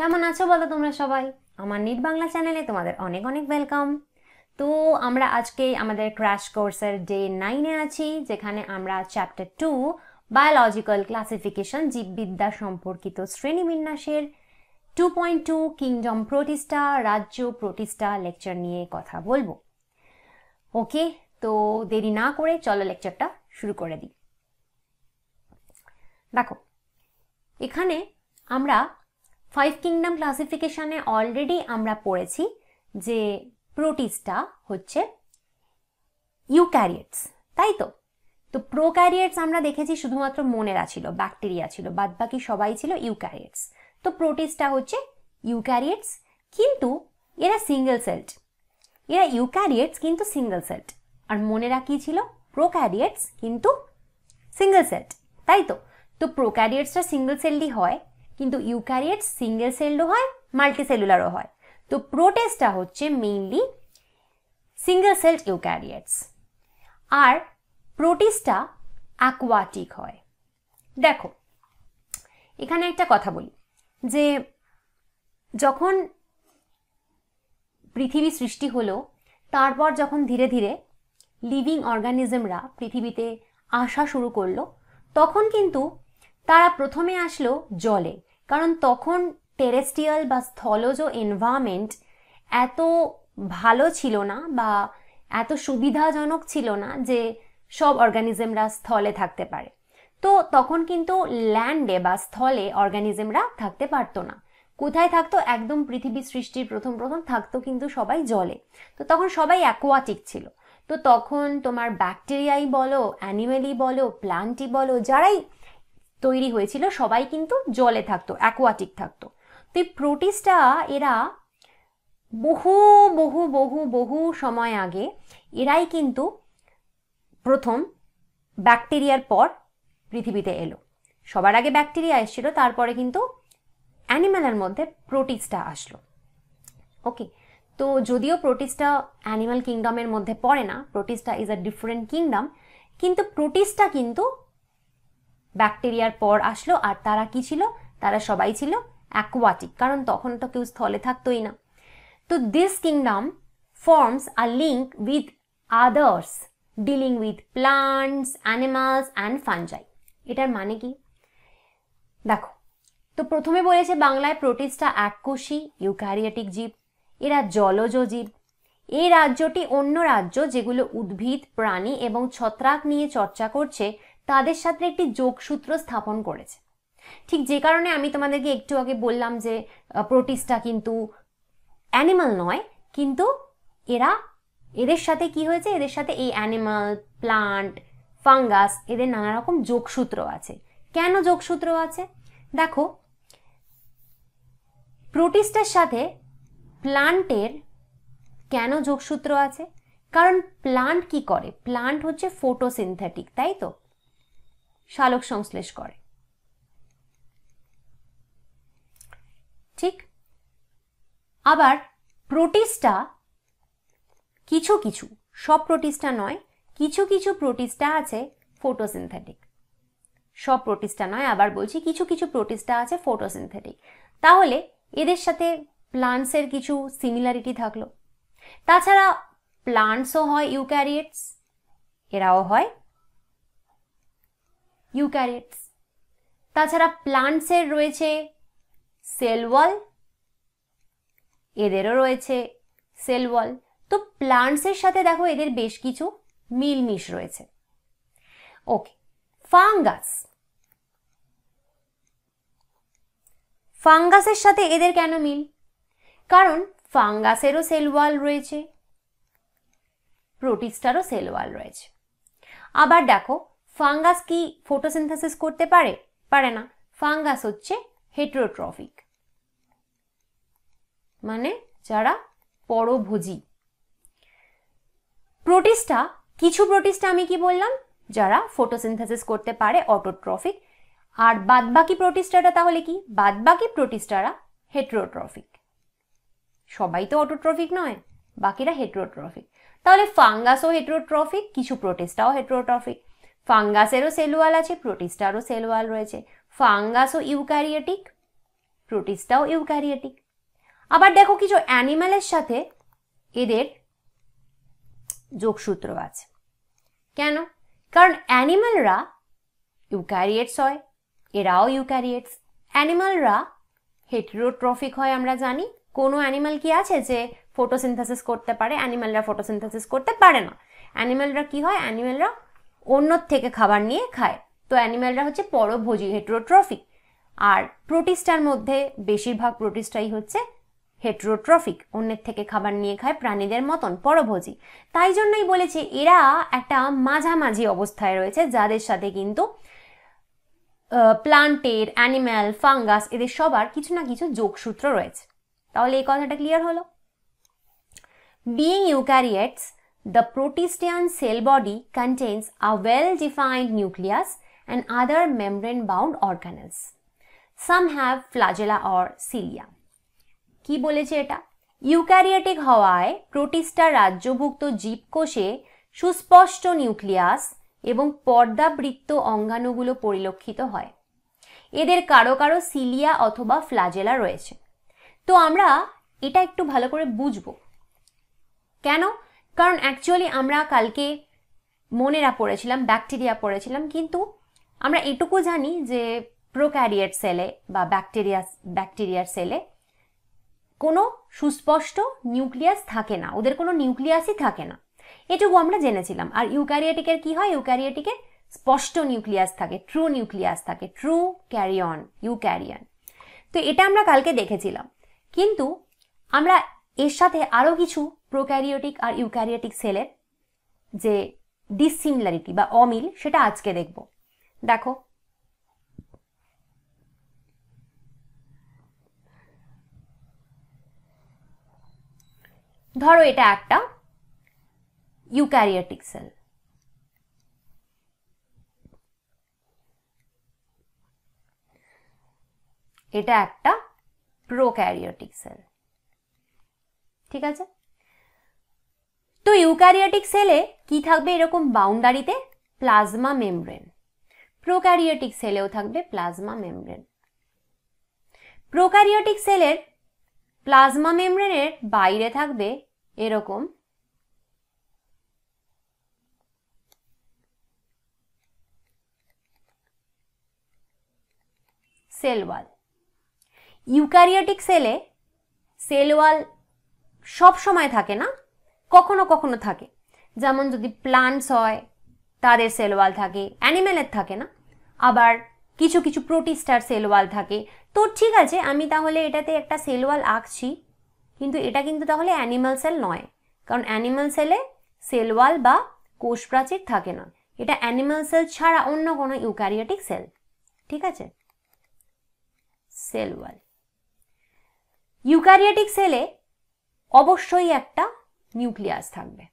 কেমন আছো বলো তোমরা সবাই আমার নিট বাংলা চ্যানেলে তোমাদের অনেক অনেক ওয়েলকাম তো আমরা আজকে আমাদের ক্র্যাশ কোর্সের ডে নাইনে আছি যেখানে আমরা চ্যাপ্টার টু বায়োলজিক্যাল ক্লাসিফিকেশন জীববিদ্যা সম্পর্কিত শ্রেণীবিন্যাসের টু পয়েন্ট টু কিংডম প্রতিষ্ঠা রাজ্য প্রতিষ্ঠা লেকচার নিয়ে কথা বলবো ওকে তো দেরি না করে চলো লেকচারটা শুরু করে দিই দেখো এখানে আমরা ফাইভ কিংডম ক্লাসিফিকেশানে অলরেডি আমরা পড়েছি যে প্রোটিসটা হচ্ছে ইউক্যারিয়েটস তাই তো তো ক্যারিয়েটস আমরা দেখেছি শুধুমাত্র মনেরা ছিল ব্যাকটেরিয়া ছিল বাদবাকি সবাই ছিল ইউক্যারিয়েটস তো প্রোটিসটা হচ্ছে ইউক্যারিয়েটস কিন্তু এরা সিঙ্গেল সেলড এরা ইউক্যারিয়েটস কিন্তু সিঙ্গেল সেলড আর মনেরা কি ছিল ক্যারিয়েটস কিন্তু সিঙ্গেল সেলড তাই তো তো প্রো ক্যারিয়েটসটা সিঙ্গেল সেলডই হয় কিন্তু ইউক্যারিয়েট সিঙ্গেল সেলও হয় মাল্টিসেলুলারও হয় তো প্রোটেস্টটা হচ্ছে মেইনলি সিঙ্গেল সেল ইউক্যারিয়েটস আর প্রোটিস্টটা অ্যাকোয়াটিক হয় দেখো এখানে একটা কথা বলি যে যখন পৃথিবী সৃষ্টি হলো তারপর যখন ধীরে ধীরে লিভিং অর্গানিজমরা পৃথিবীতে আসা শুরু করলো তখন কিন্তু তারা প্রথমে আসলো জলে কারণ তখন টেরেস্ট্রিয়াল বা স্থলজ এনভায়রনমেন্ট এত ভালো ছিল না বা এত সুবিধাজনক ছিল না যে সব অর্গানিজমরা স্থলে থাকতে পারে তো তখন কিন্তু ল্যান্ডে বা স্থলে অর্গানিজমরা থাকতে পারতো না কোথায় থাকতো একদম পৃথিবী সৃষ্টির প্রথম প্রথম থাকতো কিন্তু সবাই জলে তো তখন সবাই অ্যাকোয়াটিক ছিল তো তখন তোমার ব্যাকটেরিয়াই বলো অ্যানিমেলই বলো প্লান্টই বলো যারাই তৈরি হয়েছিল সবাই কিন্তু জলে থাকতো অ্যাকোয়াটিক থাকতো তো এই প্রোটিসটা এরা বহু বহু বহু বহু সময় আগে এরাই কিন্তু প্রথম ব্যাকটেরিয়ার পর পৃথিবীতে এলো সবার আগে ব্যাকটেরিয়া এসেছিল তারপরে কিন্তু অ্যানিম্যালের মধ্যে প্রোটিসটা আসলো ওকে তো যদিও প্রোটিসটা অ্যানিমাল কিংডমের মধ্যে পড়ে না প্রোটিসটা ইজ আ ডিফারেন্ট কিংডম কিন্তু প্রোটিসটা কিন্তু ব্যাকটেরিয়ার পর আসলো আর তারা কি ছিল তারা সবাই ছিল অ্যাকোয়াটিক কারণ তখন তো কেউ স্থলে থাকতোই না তো this kingdom forms a link with others dealing with plants animals and fungi এটার মানে কি দেখো তো প্রথমে বলেছে বাংলায় প্রোটিস্টা এককোষী ইউক্যারিয়াটিক জীব এরা জলজ জীব এই রাজ্যটি অন্য রাজ্য যেগুলো উদ্ভিদ প্রাণী এবং ছত্রাক নিয়ে চর্চা করছে তাদের সাথে একটি যোগসূত্র স্থাপন করেছে ঠিক যে কারণে আমি তোমাদেরকে একটু আগে বললাম যে প্রোটিসটা কিন্তু অ্যানিমাল নয় কিন্তু এরা এদের সাথে কি হয়েছে এদের সাথে এই অ্যানিমাল প্লান্ট ফাঙ্গাস এদের নানা রকম যোগসূত্র আছে কেন যোগসূত্র আছে দেখো প্রোটিস্টার সাথে প্লান্টের কেন যোগসূত্র আছে কারণ প্লান্ট কি করে প্লান্ট হচ্ছে ফোটোসিনথেটিক তাই তো সালোক সংশ্লেষ করে ঠিক আবার প্রোটিস্টা কিছু কিছু সব প্রোটিস্টা নয় কিছু কিছু প্রোটিস্টা আছে ফোটোসিনথেটিক সব প্রোটিস্টা নয় আবার বলছি কিছু কিছু প্রোটিস্টা আছে ফোটোসিনথেটিক তাহলে এদের সাথে প্লান্টসের কিছু সিমিলারিটি থাকলো তাছাড়া প্লান্টসও হয় ইউক্যারিয়েটস এরাও হয় ইউক্যারিটস তাছাড়া প্লান্টসের রয়েছে সেল ওয়াল এদেরও রয়েছে সেল ওয়াল তো প্লান্টসের সাথে দেখো এদের বেশ কিছু মিলমিশ রয়েছে ওকে ফাঙ্গাস ফাঙ্গাসের সাথে এদের কেন মিল কারণ ফাঙ্গাসেরও সেল ওয়াল রয়েছে প্রোটিস্টারও সেল ওয়াল রয়েছে আবার দেখো ফাঙ্গাস কি ফোটোসিনথেসিস করতে পারে পারে না ফাঙ্গাস হচ্ছে হেট্রোট্রফিক মানে যারা পরভোজী প্রোটিস্টা কিছু প্রোটিস্টা আমি কি বললাম যারা ফটোসিনথেসিস করতে পারে অটোট্রফিক আর বাদবাকি প্রোটিস্টাটা তাহলে কি বাদবাকি প্রোটিস্টারা হেট্রোট্রফিক সবাই তো অটোট্রফিক নয় বাকিরা হেট্রোট্রফিক তাহলে ফাঙ্গাসও হেট্রোট্রফিক কিছু প্রোটিস্টাও হেট্রোট্রফিক ফাঙ্গাসেরও সেল ওয়াল আছে প্রোটিস্টারও সেল ওয়াল রয়েছে ফাঙ্গাসও ইউক্যারিয়েটিক প্রোটিস্টাও ইউক্যারিয়েটিক আবার দেখো কিছু অ্যানিম্যালের সাথে এদের যোগসূত্র আছে কেন কারণ অ্যানিম্যালরা ইউক্যারিয়েটস হয় এরাও ইউক্যারিয়েটস অ্যানিম্যালরা হেট্রোট্রফিক হয় আমরা জানি কোনো অ্যানিম্যাল কি আছে যে ফটোসিনথেসিস করতে পারে অ্যানিম্যালরা ফটোসিনথেসিস করতে পারে না অ্যানিম্যালরা কি হয় অ্যানিম্যালরা অন্যর থেকে খাবার নিয়ে খায় তো অ্যানিম্যালরা হচ্ছে পরভোজী হেট্রোট্রফিক আর প্রোটিস্টার মধ্যে বেশিরভাগ প্রোটিস্টাই হচ্ছে হেট্রোট্রফিক অন্যের থেকে খাবার নিয়ে খায় প্রাণীদের মতন পরভোজী তাই জন্যই বলেছি এরা একটা মাঝামাঝি অবস্থায় রয়েছে যাদের সাথে কিন্তু প্লান্টের অ্যানিম্যাল ফাঙ্গাস এদের সবার কিছু না কিছু যোগসূত্র রয়েছে তাহলে এই কথাটা ক্লিয়ার হলো being eukaryotes The protistean cell body contains a well-defined nucleus and other membrane-bound organelles. Some have flagella or cilia. কি বলেছে এটা ইউক্যারিওটিক হওয়ায় প্রোটিস্টা রাজ্যভুক্ত জীবকোষে সুস্পষ্ট নিউক্লিয়াস এবং পর্দাবৃত্ত অঙ্গাণুগুলো পরিলক্ষিত হয় এদের কারো কারো সিলিয়া অথবা ফ্লাজেলা রয়েছে তো আমরা এটা একটু ভালো করে বুঝব কেন কারণ অ্যাকচুয়ালি আমরা কালকে মনেরা পড়েছিলাম ব্যাকটেরিয়া পড়েছিলাম কিন্তু আমরা এটুকু জানি যে প্রোক্যারিয়ার সেলে বা ব্যাকটেরিয়া ব্যাকটেরিয়ার সেলে কোনো সুস্পষ্ট নিউক্লিয়াস থাকে না ওদের কোনো নিউক্লিয়াসই থাকে না এটুকু আমরা জেনেছিলাম আর ইউক্যারিয়াটিকের কি হয় ইউক্যারিয়াটিকে স্পষ্ট নিউক্লিয়াস থাকে ট্রু নিউক্লিয়াস থাকে ট্রু ক্যারিয়ন ইউক্যারিয়ন তো এটা আমরা কালকে দেখেছিলাম কিন্তু আমরা এর সাথে আরও কিছু প্রোক্যারিওটিক আর ইউক্যারিওটিক সেলের যে ডিসিমিলারিটি বা অমিল সেটা আজকে দেখব দেখো ধরো এটা একটা ইউক্যারিওটিক সেল এটা একটা প্রোক্যারিওটিক সেল ঠিক আছে তো ইউক্যারিওটিক সেলে কি থাকবে এরকম বাউন্ডারিতে প্লাজমা মেমব্রেন প্রোক্যারিওটিক সেলেও থাকবে প্লাজমা মেমব্রেন প্রোক্যারিওটিক সেলের প্লাজমা মেমব্রেনের বাইরে থাকবে এরকম সেল ওয়াল সেলে সেল ওয়াল সব সময় থাকে না কখনো কখনো থাকে যেমন যদি প্লান্টস হয় তাদের সেল ওয়াল থাকে অ্যানিমেলের থাকে না আবার কিছু কিছু প্রোটিস্টার সেল ওয়াল থাকে তো ঠিক আছে আমি তাহলে এটাতে একটা সেল ওয়াল আঁকছি কিন্তু এটা কিন্তু তাহলে অ্যানিমাল সেল নয় কারণ অ্যানিমাল সেলে সেল ওয়াল বা কোষ প্রাচীর থাকে না এটা অ্যানিমাল সেল ছাড়া অন্য কোনো ইউক্যারিওটিক সেল ঠিক আছে সেল ওয়াল ইউক্যারিওটিক সেলে অবশ্যই একটা নিউক্লিয়াস থাকবে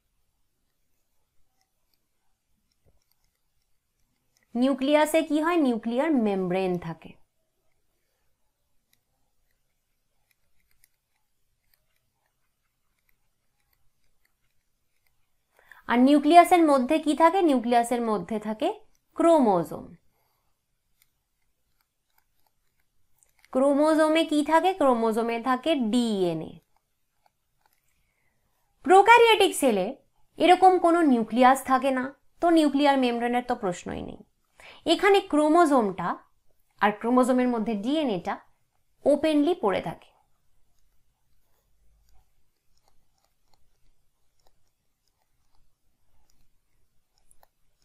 নিউক্লিয়াসে কি হয় নিউক্লিয়ার মেমব্রেন থাকে আর নিউক্লিয়াসের মধ্যে কি থাকে নিউক্লিয়াসের মধ্যে থাকে ক্রোমোজোম ক্রোমোজোমে কি থাকে ক্রোমোজোমে থাকে ডিএনএ প্রোকারিয়েটিক সেলে এরকম কোনো নিউক্লিয়াস থাকে না তো নিউক্লিয়ার মেমব্রেনের তো প্রশ্নই নেই এখানে ক্রোমোজোমটা আর ক্রোমোজোমের মধ্যে ডিএনএটা ওপেনলি পড়ে থাকে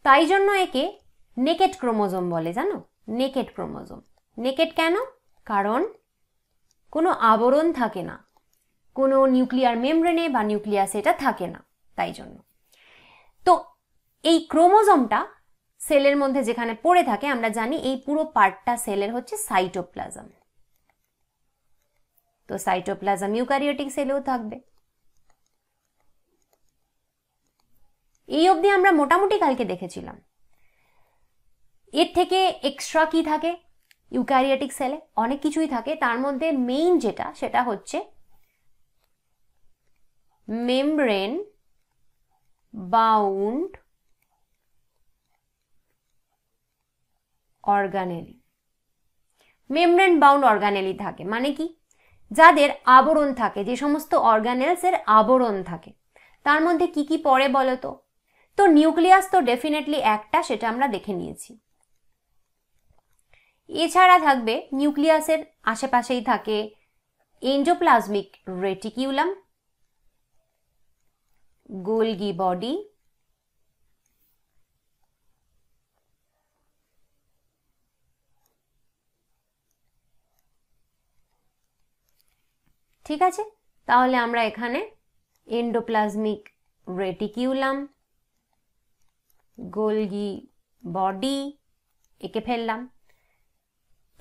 তাই জন্য একে নেকেট ক্রোমোজোম বলে জানো নেকেট ক্রোমোজোম নেকেট কেন কারণ কোনো আবরণ থাকে না কোনো নিউক্লিয়ার মেমব্রেনে বা নিউক্লিয়াসে এটা থাকে না তাই জন্য তো এই ক্রোমোজোমটা সেলের মধ্যে যেখানে পড়ে থাকে আমরা জানি এই পুরো পার্টটা সেলের হচ্ছে সাইটোপ্লাজম তো সাইটোপ্লাজম ইউকারিওটিক সেলেও থাকবে এই অবধি আমরা মোটামুটি কালকে দেখেছিলাম এর থেকে এক্সট্রা কি থাকে ইউকারিয়াটিক সেলে অনেক কিছুই থাকে তার মধ্যে মেইন যেটা সেটা হচ্ছে membrane bound organelle membrane bound organelle থাকে মানে কি যাদের আবরণ থাকে যে সমস্ত অর্গানেলস এর আবরণ থাকে তার মধ্যে কি কি পড়ে বলো তো তো নিউক্লিয়াস তো ডেফিনেটলি একটা সেটা আমরা দেখে নিয়েছি এছাড়া থাকবে নিউক্লিয়াসের আশেপাশেই থাকে এনজোপ্লাজমিক রেটিকিউলাম Golgi body. ঠিক আছে তাহলে আমরা এখানে এন্ডোপ্লাজমিক রেটিকিউলাম গোলগি বডি এঁকে ফেললাম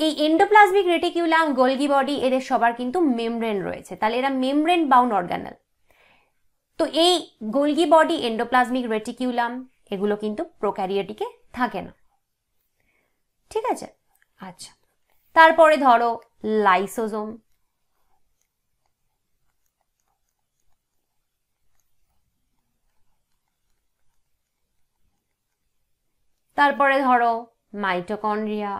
এই এন্ডোপ্লাজমিক রেটিকিউলাম গোলগি বডি এদের সবার কিন্তু মেমব্রেন রয়েছে তাহলে এরা মেমব্রেন বাউন্ড অর্গানাল তো এই গোলগি বডি এন্ডোপ্লাজমিক রেটিকিউলাম এগুলো কিন্তু প্রোক্যারিয়াটিকে থাকে না ঠিক আছে আচ্ছা তারপরে ধরো লাইসোজোম তারপরে ধরো মাইটোকন্ড্রিয়া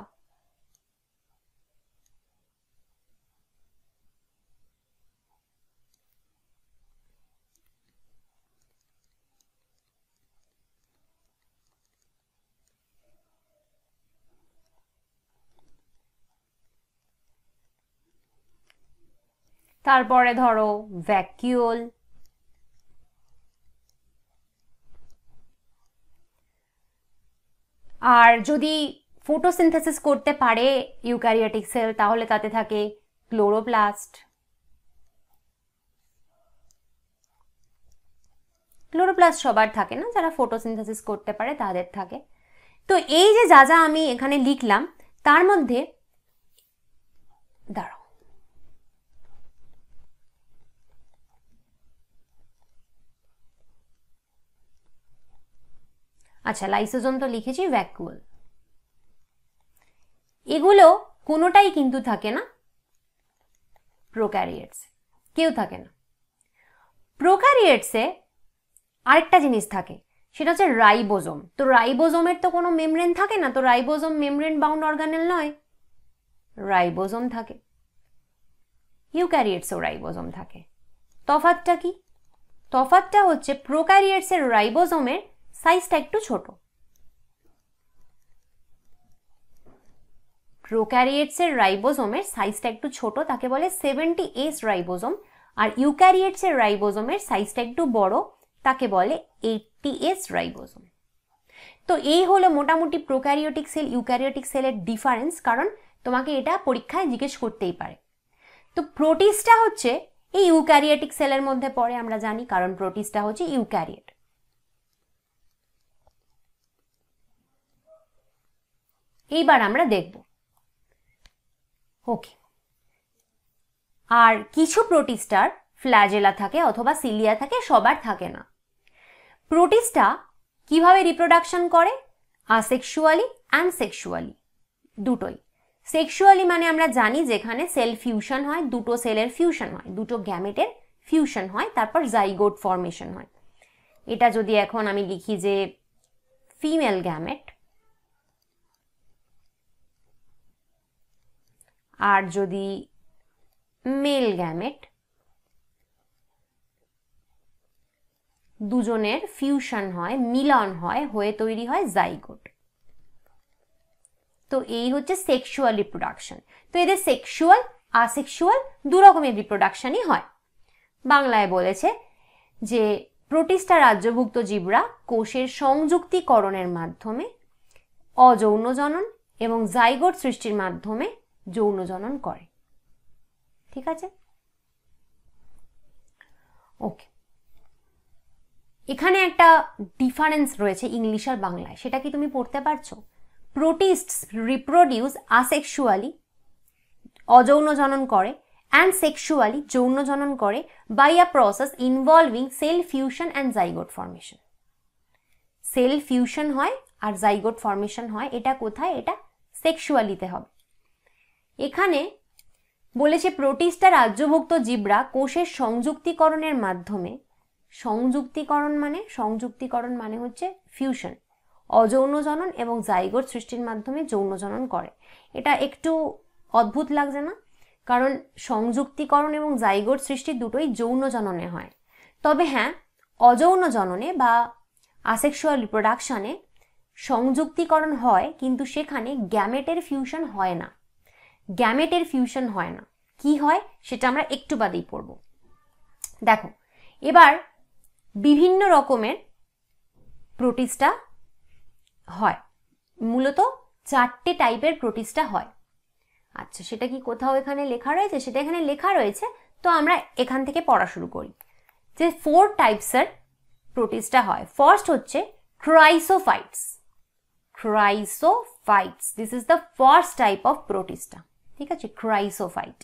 তারপরে ধরো ভ্যাকিউল আর যদি ফোটোসিনথেসিস করতে পারে ইউক্যারিয়াটিক সেল তাহলে তাতে থাকে ক্লোরোপ্লাস্ট ক্লোরোপ্লাস্ট সবার থাকে না যারা ফোটোসিনথেসিস করতে পারে তাদের থাকে তো এই যে যা যা আমি এখানে লিখলাম তার মধ্যে দাঁড়ো আচ্ছা লাইসোজোম তো লিখেছি ভ্যাকুয়াল এগুলো কোনোটাই কিন্তু থাকে না প্রোক্যারিয়েটস কেউ থাকে না প্রোক্যারিয়েটসে আরেকটা জিনিস থাকে সেটা হচ্ছে রাইবোজোম তো রাইবোজোমের তো কোনো মেমব্রেন থাকে না তো রাইবোজোম মেমব্রেন বাউন্ড অর্গানেল নয় রাইবোজোম থাকে ইউক্যারিয়েটসও রাইবোজোম থাকে তফাতটা কি তফাতটা হচ্ছে প্রোক্যারিয়েটসের রাইবোজোমের সাইজটা একটু ছোট প্রোক্যারিয়েটসের রাইবোজোমের সাইজটা একটু ছোট তাকে বলে সেভেন্টি এস রাইবোজোম আর ইউক্যারিয়েটসের রাইবোজোমের সাইজটা একটু বড় তাকে বলে এইটটি এস রাইবোজোম তো এই হলো মোটামুটি প্রোক্যারিওটিক সেল ইউক্যারিওটিক সেলের ডিফারেন্স কারণ তোমাকে এটা পরীক্ষায় জিজ্ঞেস করতেই পারে তো প্রোটিসটা হচ্ছে এই ইউক্যারিয়েটিক সেলের মধ্যে পড়ে আমরা জানি কারণ প্রোটিসটা হচ্ছে ইউক্যারিয়েট এইবার আমরা দেখব ওকে আর কিছু প্রোটিস্টার ফ্ল্যাজেলা থাকে অথবা সিলিয়া থাকে সবার থাকে না প্রোটিস্টা কিভাবে রিপ্রোডাকশন করে আসেক্সুয়ালি অ্যান্ড সেক্সুয়ালি দুটোই সেক্সুয়ালি মানে আমরা জানি যেখানে সেল ফিউশন হয় দুটো সেলের ফিউশন হয় দুটো গ্যামেটের ফিউশন হয় তারপর জাইগোট ফর্মেশন হয় এটা যদি এখন আমি লিখি যে ফিমেল গ্যামেট আর যদি মেল গ্যামেট দুজনের ফিউশন হয় মিলন হয় হয়ে তৈরি হয় জাইগোট তো এই হচ্ছে সেক্সুয়াল রিপ্রোডাকশন তো এদের সেক্সুয়াল আসেক্সুয়াল দু রকমের রিপ্রোডাকশনই হয় বাংলায় বলেছে যে প্রোটিস্টা রাজ্যভুক্ত জীবরা কোষের সংযুক্তিকরণের মাধ্যমে অযৌন জনন এবং জাইগোট সৃষ্টির মাধ্যমে যৌন জনন করে ঠিক আছে ওকে এখানে একটা ডিফারেন্স রয়েছে ইংলিশ আর বাংলায় সেটা কি তুমি পড়তে পারছো প্রোটিস্ট রিপ্রোডিউস আসেক্সুয়ালি অযৌন জনন করে অ্যান্ড সেক্সুয়ালি যৌন জনন করে by a process involving cell fusion and zygote formation cell fusion হয় আর জাইগোট ফর্মেশন হয় এটা কোথায় এটা সেক্সুয়ালিতে হবে এখানে বলেছে প্রোটিস্টা রাজ্যভুক্ত জীবরা কোষের সংযুক্তিকরণের মাধ্যমে সংযুক্তিকরণ মানে সংযুক্তিকরণ মানে হচ্ছে ফিউশন অযৌন জনন এবং জাইগোর সৃষ্টির মাধ্যমে যৌন জনন করে এটা একটু অদ্ভুত লাগছে না কারণ সংযুক্তিকরণ এবং জাইগোট সৃষ্টি দুটোই যৌন জননে হয় তবে হ্যাঁ অযৌন জননে বা আসেক্সুয়াল রিপ্রোডাকশানে সংযুক্তিকরণ হয় কিন্তু সেখানে গ্যামেটের ফিউশন হয় না গ্যামেটের ফিউশন হয় না কি হয় সেটা আমরা একটু বাদেই পড়ব দেখো এবার বিভিন্ন রকমের প্রোটিস্টা হয় মূলত চারটে টাইপের প্রোটিস্টা হয় আচ্ছা সেটা কি কোথাও এখানে লেখা রয়েছে সেটা এখানে লেখা রয়েছে তো আমরা এখান থেকে পড়া শুরু করি যে ফোর টাইপসের প্রোটিস্টা হয় ফার্স্ট হচ্ছে chrysophytes chrysophytes this is the first type of protista ঠিক আছে ক্রাইসোফাইট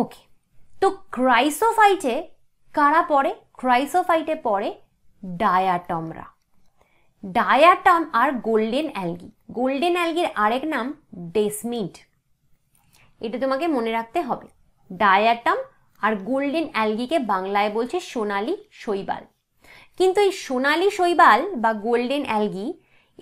ওকে তো ক্রাইসোফাইটে কারা পড়ে ক্রাইসোফাইটে পড়ে ডায়াটমরা ডায়াটম আর গোল্ডেন অ্যালগি গোল্ডেন অ্যালগির আরেক নাম ডেসমিড এটা তোমাকে মনে রাখতে হবে ডায়াটম আর গোল্ডেন অ্যালগিকে বাংলায় বলছে সোনালি শৈবাল কিন্তু এই সোনালি শৈবাল বা গোল্ডেন অ্যালগি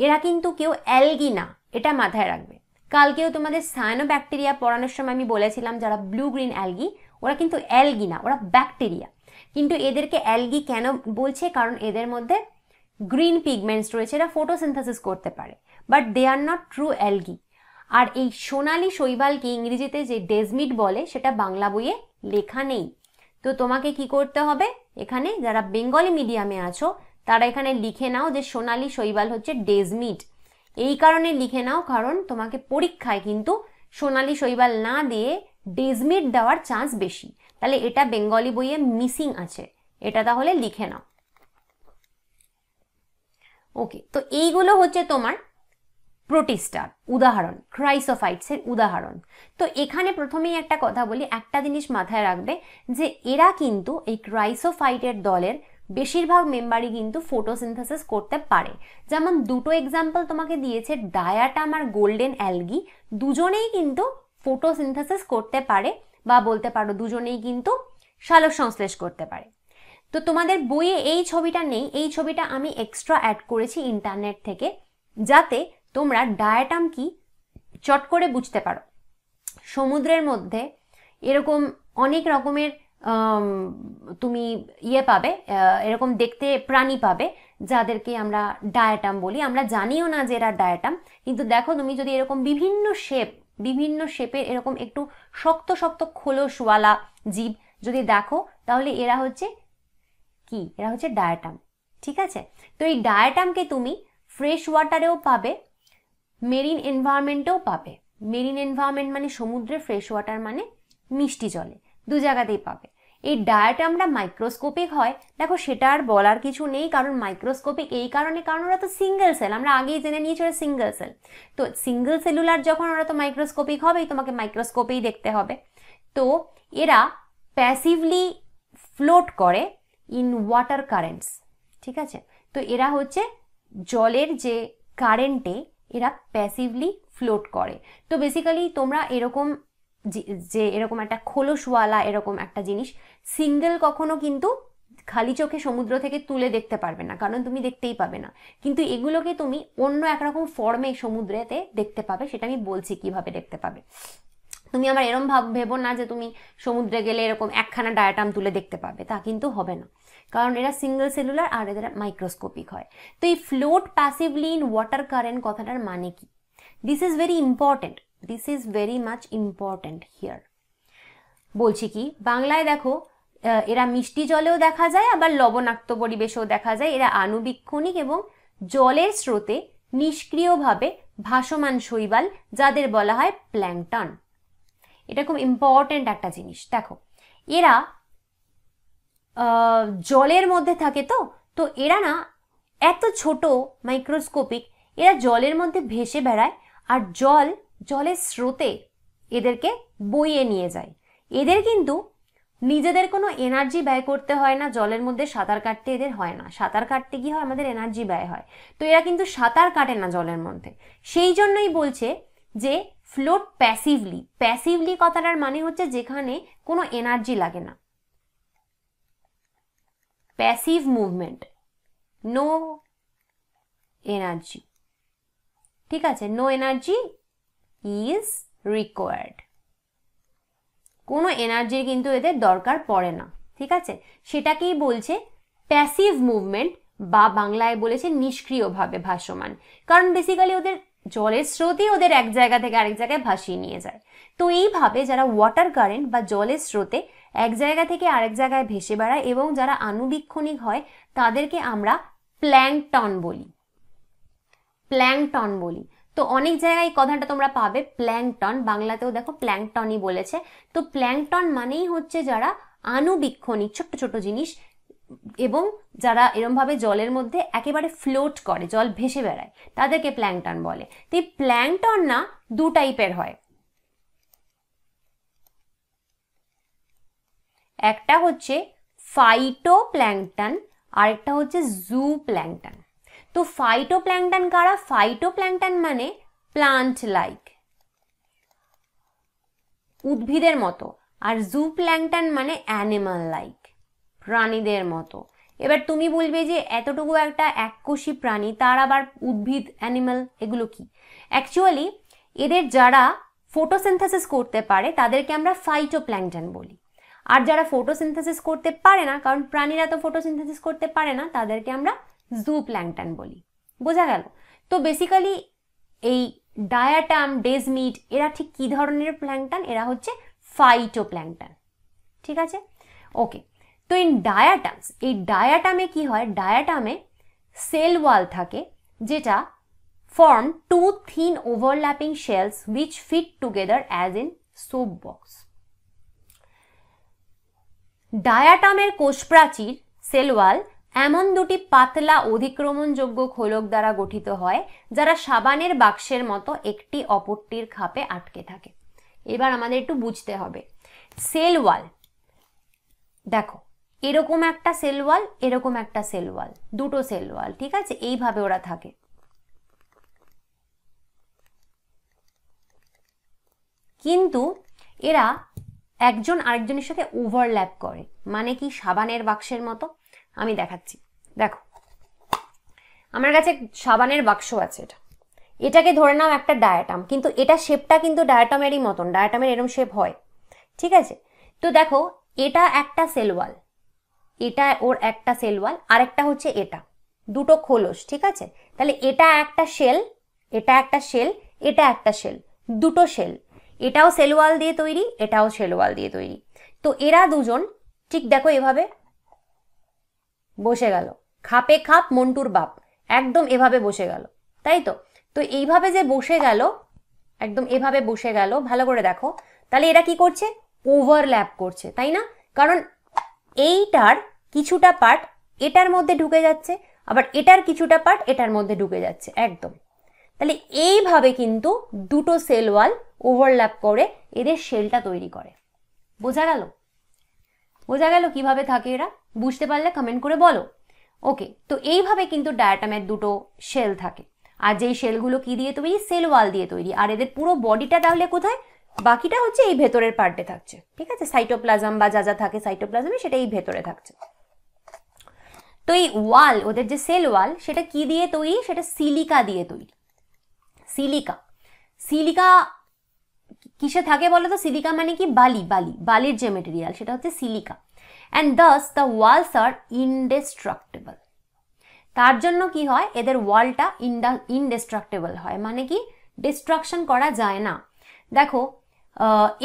এরা কিন্তু কেউ অ্যালগি না এটা মাথায় রাখবে কালকেও তোমাদের সায়ানো ব্যাকটেরিয়া পড়ানোর সময় আমি বলেছিলাম যারা ব্লু গ্রিন অ্যালগি ওরা কিন্তু অ্যালগি না ওরা ব্যাকটেরিয়া কিন্তু এদেরকে অ্যালগি কেন বলছে কারণ এদের মধ্যে গ্রিন পিগমেন্টস রয়েছে এরা ফটোসিনথেসিস করতে পারে but they are not true algae আর এই সোনালি শৈবালকে ইংরেজিতে যে ডেজমিট বলে সেটা বাংলা বইয়ে লেখা নেই তো তোমাকে কি করতে হবে এখানে যারা বেঙ্গলি মিডিয়ামে আছো তারা এখানে লিখে নাও যে সোনালি শৈবাল হচ্ছে ডেজমিট এই কারণে লিখে নাও কারণ তোমাকে পরীক্ষায় কিন্তু সোনালি শৈবাল না দিয়ে ডেজমিট দেওয়ার চান্স বেশি তাহলে এটা বেঙ্গলি বইয়ে মিসিং আছে এটা তাহলে লিখে নাও ওকে তো এইগুলো হচ্ছে তোমার প্রোটিস্টার উদাহরণ ক্রাইসোফাইটসের উদাহরণ তো এখানে প্রথমেই একটা কথা বলি একটা জিনিস মাথায় রাখবে যে এরা কিন্তু এই ক্রাইসোফাইটের দলের বেশিরভাগ মেম্বারই কিন্তু ফটোসিনথেসিস করতে পারে যেমন দুটো এক্সাম্পল তোমাকে দিয়েছে ডায়াটাম আর গোল্ডেন অ্যালগি দুজনেই কিন্তু ফটোসিনথেসিস করতে পারে বা বলতে পারো দুজনেই কিন্তু সালোক সংশ্লেষ করতে পারে তো তোমাদের বইয়ে এই ছবিটা নেই এই ছবিটা আমি এক্সট্রা অ্যাড করেছি ইন্টারনেট থেকে যাতে তোমরা ডায়াটাম কি চট করে বুঝতে পারো সমুদ্রের মধ্যে এরকম অনেক রকমের তুমি ইয়ে পাবে এরকম দেখতে প্রাণী পাবে যাদেরকে আমরা ডায়াটাম বলি আমরা জানিও না যে এরা ডায়াটাম কিন্তু দেখো তুমি যদি এরকম বিভিন্ন শেপ বিভিন্ন শেপের এরকম একটু শক্ত শক্ত খোলসওয়ালা জীব যদি দেখো তাহলে এরা হচ্ছে কি এরা হচ্ছে ডায়াটাম ঠিক আছে তো এই ডায়াটামকে তুমি ফ্রেশ ওয়াটারেও পাবে মেরিন এনভায়রনমেন্টেও পাবে মেরিন এনভায়রনমেন্ট মানে সমুদ্রে ফ্রেশ ওয়াটার মানে মিষ্টি জলে দু জায়গাতেই পাবে এই আমরা মাইক্রোস্কোপিক হয় দেখো সেটা আর বলার কিছু নেই কারণ মাইক্রোস্কোপিক এই কারণে কারণ ওরা তো সিঙ্গেল সেল আমরা আগেই জেনে নিয়েছি ওরা সিঙ্গেল সেল তো সিঙ্গেল সেলুলার যখন ওরা তো মাইক্রোস্কোপিক হবেই তোমাকে মাইক্রোস্কোপেই দেখতে হবে তো এরা প্যাসিভলি ফ্লোট করে ইন ওয়াটার কারেন্টস ঠিক আছে তো এরা হচ্ছে জলের যে কারেন্টে এরা প্যাসিভলি ফ্লোট করে তো বেসিক্যালি তোমরা এরকম যে এরকম একটা খোলসওয়ালা এরকম একটা জিনিস সিঙ্গেল কখনো কিন্তু খালি চোখে সমুদ্র থেকে তুলে দেখতে পারবে না কারণ তুমি দেখতেই পাবে না কিন্তু এগুলোকে তুমি অন্য একরকম ফর্মে সমুদ্রেতে দেখতে পাবে সেটা আমি বলছি কিভাবে দেখতে পাবে তুমি আমার এরম ভাব ভেবো না যে তুমি সমুদ্রে গেলে এরকম একখানা ডায়াটাম তুলে দেখতে পাবে তা কিন্তু হবে না কারণ এরা সিঙ্গেল সেলুলার আর এদের মাইক্রোস্কোপিক হয় তো এই float passively in water current কথাটার মানে কি this is very important this is very much important here বলছি কি বাংলায় দেখো এরা মিষ্টি জলেও দেখা যায় আবার লবণাক্ত পরিবেশেও দেখা যায় এরা আনুবীক্ষণিক এবং জলের স্রোতে নিষ্ক্রিয়ভাবে ভাসমান শৈবাল যাদের বলা হয় প্ল্যাংটন এটা খুব ইম্পর্ট্যান্ট একটা জিনিস দেখো এরা জলের মধ্যে থাকে তো তো এরা না এত ছোট মাইক্রোস্কোপিক এরা জলের মধ্যে ভেসে বেড়ায় আর জল জলের স্রোতে এদেরকে বইয়ে নিয়ে যায় এদের কিন্তু নিজেদের কোনো এনার্জি ব্যয় করতে হয় না জলের মধ্যে সাঁতার কাটতে এদের হয় না সাঁতার কাটতে কি হয় আমাদের এনার্জি ব্যয় হয় তো এরা কিন্তু সাঁতার কাটে না জলের মধ্যে সেই জন্যই বলছে যে ফ্লোট প্যাসিভলি প্যাসিভলি কথাটার মানে হচ্ছে যেখানে কোনো এনার্জি লাগে না প্যাসিভ মুভমেন্ট নো এনার্জি ঠিক আছে নো এনার্জি ইজ রিকোয়ার্ড কোনো এনার্জির কিন্তু এদের দরকার পড়ে না ঠিক আছে সেটাকেই বলছে প্যাসিভ মুভমেন্ট বা বাংলায় বলেছে নিষ্ক্রিয়ভাবে ভাসমান কারণ বেসিক্যালি ওদের জলের স্রোতই ওদের এক জায়গা থেকে আরেক জায়গায় ভাসিয়ে নিয়ে যায় তো এইভাবে যারা ওয়াটার কারেন্ট বা জলের স্রোতে এক জায়গা থেকে আরেক জায়গায় ভেসে বেড়ায় এবং যারা আনুবীক্ষণিক হয় তাদেরকে আমরা প্ল্যাংটন বলি প্ল্যাংটন বলি তো অনেক জায়গায় এই কথাটা তোমরা পাবে প্ল্যাংটন বাংলাতেও দেখো প্ল্যাংটনই বলেছে তো প্ল্যাংটন মানেই হচ্ছে যারা আনুবীক্ষণিক ছোট্ট ছোট জিনিস এবং যারা এরমভাবে জলের মধ্যে একেবারে ফ্লোট করে জল ভেসে বেড়ায় তাদেরকে প্ল্যাংটন বলে তো এই প্ল্যাংটন না দু টাইপের হয় একটা হচ্ছে ফাইটো প্ল্যাংটন আরেকটা হচ্ছে জু প্ল্যাংটন তো ফাইটো প্ল্যাংটন কারা ফাইটো প্ল্যাংটন মানে প্লান্ট লাইক উদ্ভিদের মতো আর জু প্ল্যাংটন মানে অ্যানিমাল লাইক প্রাণীদের মতো এবার তুমি বলবে যে এতটুকু একটা এককোষী প্রাণী তার আবার উদ্ভিদ অ্যানিমাল এগুলো কি অ্যাকচুয়ালি এদের যারা ফটোসিনথেসিস করতে পারে তাদেরকে আমরা ফাইটো প্ল্যাংটন বলি আর যারা ফটোসিনথেসিস করতে পারে না কারণ প্রাণীরা তো ফটোসিনথেসিস করতে পারে না তাদেরকে আমরা জু প্ল্যাংটন বলি বোঝা গেল তো বেসিক্যালি এই ডায়াটাম ডেজমিট এরা ঠিক কী ধরনের প্ল্যাংটন এরা হচ্ছে ফাইটো প্ল্যাংটন ঠিক আছে ওকে তো ইন ডায়াটামস এই ডায়াটামে কি হয় ডায়াটামে সেল ওয়াল থাকে যেটা form two thin overlapping shells which fit together as in soap box ডায়াটামের কোষপ্রাচীর সেলওয়াল এমন দুটি পাতলা অধিক্রমণযোগ্য খোলক দ্বারা গঠিত হয় যারা সাবানের বাক্সের মতো একটি অপরটির খাপে আটকে থাকে এবার আমাদের একটু বুঝতে হবে সেল ওয়াল দেখো এরকম একটা সেল ওয়াল এরকম একটা সেল ওয়াল দুটো সেল ওয়াল ঠিক আছে এইভাবে ওরা থাকে কিন্তু এরা একজন আরেকজনের সাথে ওভারল্যাপ করে মানে কি সাবানের বাক্সের মতো আমি দেখাচ্ছি দেখো আমার কাছে সাবানের বাক্স আছে এটা এটাকে ধরে নাও একটা ডায়াটাম কিন্তু এটা শেপটা কিন্তু ডায়াটামেরই মতন ডায়াটামের এরম শেপ হয় ঠিক আছে তো দেখো এটা একটা সেলওয়াল এটা ওর একটা সেলওয়াল আর একটা হচ্ছে এটা দুটো খোলস ঠিক আছে তাহলে এটা একটা শেল এটা একটা শেল এটা একটা শেল দুটো শেল এটাও সেলওয়াল দিয়ে তৈরি এটাও সেলওয়াল দিয়ে তৈরি তো এরা দুজন ঠিক দেখো এভাবে বসে গেল খাপে খাপ মন্টুর বাপ একদম এভাবে বসে গেল তাই তো তো এইভাবে যে বসে গেল একদম এভাবে বসে গেল ভালো করে দেখো তাহলে এরা কি করছে ওভারল্যাপ করছে তাই না কারণ এইটার কিছুটা পার্ট এটার মধ্যে ঢুকে যাচ্ছে আবার এটার কিছুটা পার্ট এটার মধ্যে ঢুকে যাচ্ছে একদম তাহলে এইভাবে কিন্তু দুটো সেল ওয়াল ওভারল্যাপ করে এদের সেলটা তৈরি করে বোঝা গেল বোঝা গেল কিভাবে থাকে এরা বুঝতে পারলে কমেন্ট করে বলো ওকে তো এইভাবে কিন্তু ডায়াটামের দুটো শেল থাকে আর যেই শেলগুলো কি দিয়ে তৈরি সেল ওয়াল দিয়ে তৈরি আর এদের পুরো বডিটা তাহলে কোথায় বাকিটা হচ্ছে এই ভেতরের পার্টে থাকছে ঠিক আছে সাইটোপ্লাজম বা যা যা থাকে সাইটোপ্লাজমে সেটা এই ভেতরে থাকছে তো এই ওয়াল ওদের যে সেল ওয়াল সেটা কি দিয়ে তৈরি সেটা সিলিকা দিয়ে তৈরি সিলিকা সিলিকা কিসে থাকে বলো তো সিলিকা মানে কি বালি বালি বালির যে মেটেরিয়াল সেটা হচ্ছে silica and thus the walls are indestructible তার জন্য কি হয় এদের ওয়ালটা ইনডা ইনডেস্ট্রাক্টেবল হয় মানে কি ডিস্ট্রাকশন করা যায় না দেখো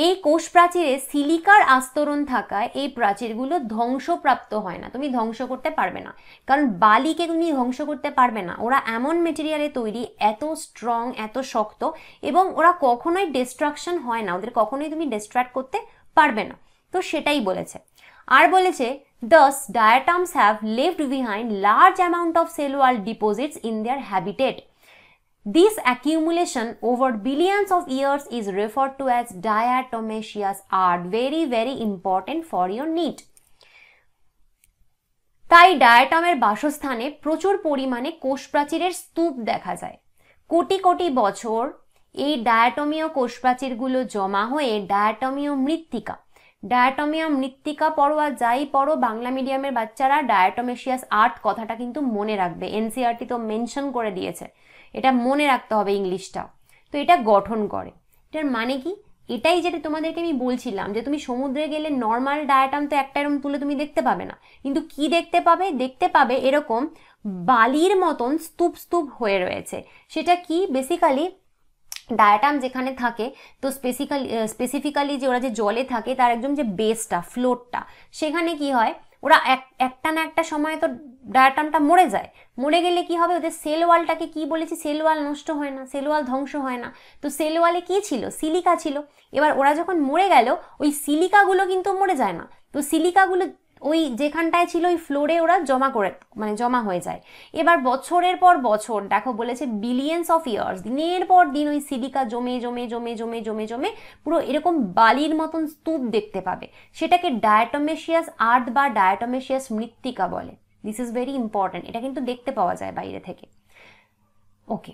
এই কোষ প্রাচীরে সিলিকার আস্তরণ থাকায় এই প্রাচীরগুলো ধ্বংসপ্রাপ্ত হয় না তুমি ধ্বংস করতে পারবে না কারণ বালিকে তুমি ধ্বংস করতে পারবে না ওরা এমন মেটেরিয়ালে তৈরি এত স্ট্রং এত শক্ত এবং ওরা কখনোই ডিস্ট্রাকশন হয় না ওদের কখনোই তুমি ডিস্ট্রাক্ট করতে পারবে না তো সেটাই বলেছে আর বলেছে thus diatoms have left behind large amount of cell wall deposits in their habitat this accumulation over billions of years is refer to as diatomaceous earth very very important for your NEET তাই ডায়াটামের বাসস্থানে প্রচুর পরিমাণে কোষ প্রাচীরের স্তূপ দেখা যায় কোটি কোটি বছর এই ডায়াটমীয় কোষ প্রাচীরগুলো জমা হয়ে ডায়াটমীয় মৃত্তিকা ডায়াটমিয়াম মৃত্তিকা পড়ো আর যাই পড়ো বাংলা মিডিয়ামের বাচ্চারা ডায়াটমেশিয়াস আর্ট কথাটা কিন্তু মনে রাখবে এনসিআরটি তো মেনশন করে দিয়েছে এটা মনে রাখতে হবে ইংলিশটা তো এটা গঠন করে এটার মানে কি এটাই যেটা তোমাদেরকে আমি বলছিলাম যে তুমি সমুদ্রে গেলে নর্মাল ডায়াটাম তো একটা এরম তুলে তুমি দেখতে পাবে না কিন্তু কি দেখতে পাবে দেখতে পাবে এরকম বালির মতন স্তূপ স্তূপ হয়ে রয়েছে সেটা কি বেসিক্যালি ডায়াটাম যেখানে থাকে তো স্পেসিক্যালি স্পেসিফিক্যালি যে ওরা যে জলে থাকে তার একদম যে বেসটা ফ্লোরটা সেখানে কি হয় ওরা এক একটা না একটা সময় তো ডায়াটামটা মরে যায় মরে গেলে কি হবে ওদের সেল ওয়ালটাকে কি বলেছি সেল ওয়াল নষ্ট হয় না সেল ওয়াল ধ্বংস হয় না তো সেল ওয়ালে কী ছিল সিলিকা ছিল এবার ওরা যখন মরে গেল ওই সিলিকাগুলো কিন্তু মরে যায় না তো সিলিকাগুলো ওই যেখানটায় ছিল ওই ফ্লোরে ওরা জমা করে মানে জমা হয়ে যায় এবার বছরের পর বছর দেখো বলেছে বিলিয়ন্স অফ ইয়ার্স দিনের পর দিন ওই সিলিকা জমে জমে জমে জমে জমে জমে পুরো এরকম বালির মতন স্তূপ দেখতে পাবে সেটাকে ডায়াটোমেশিয়াস আর্থ বা ডায়াটোমেশিয়াস মৃত্তিকা বলে দিস ইজ ভেরি ইম্পর্ট্যান্ট এটা কিন্তু দেখতে পাওয়া যায় বাইরে থেকে okay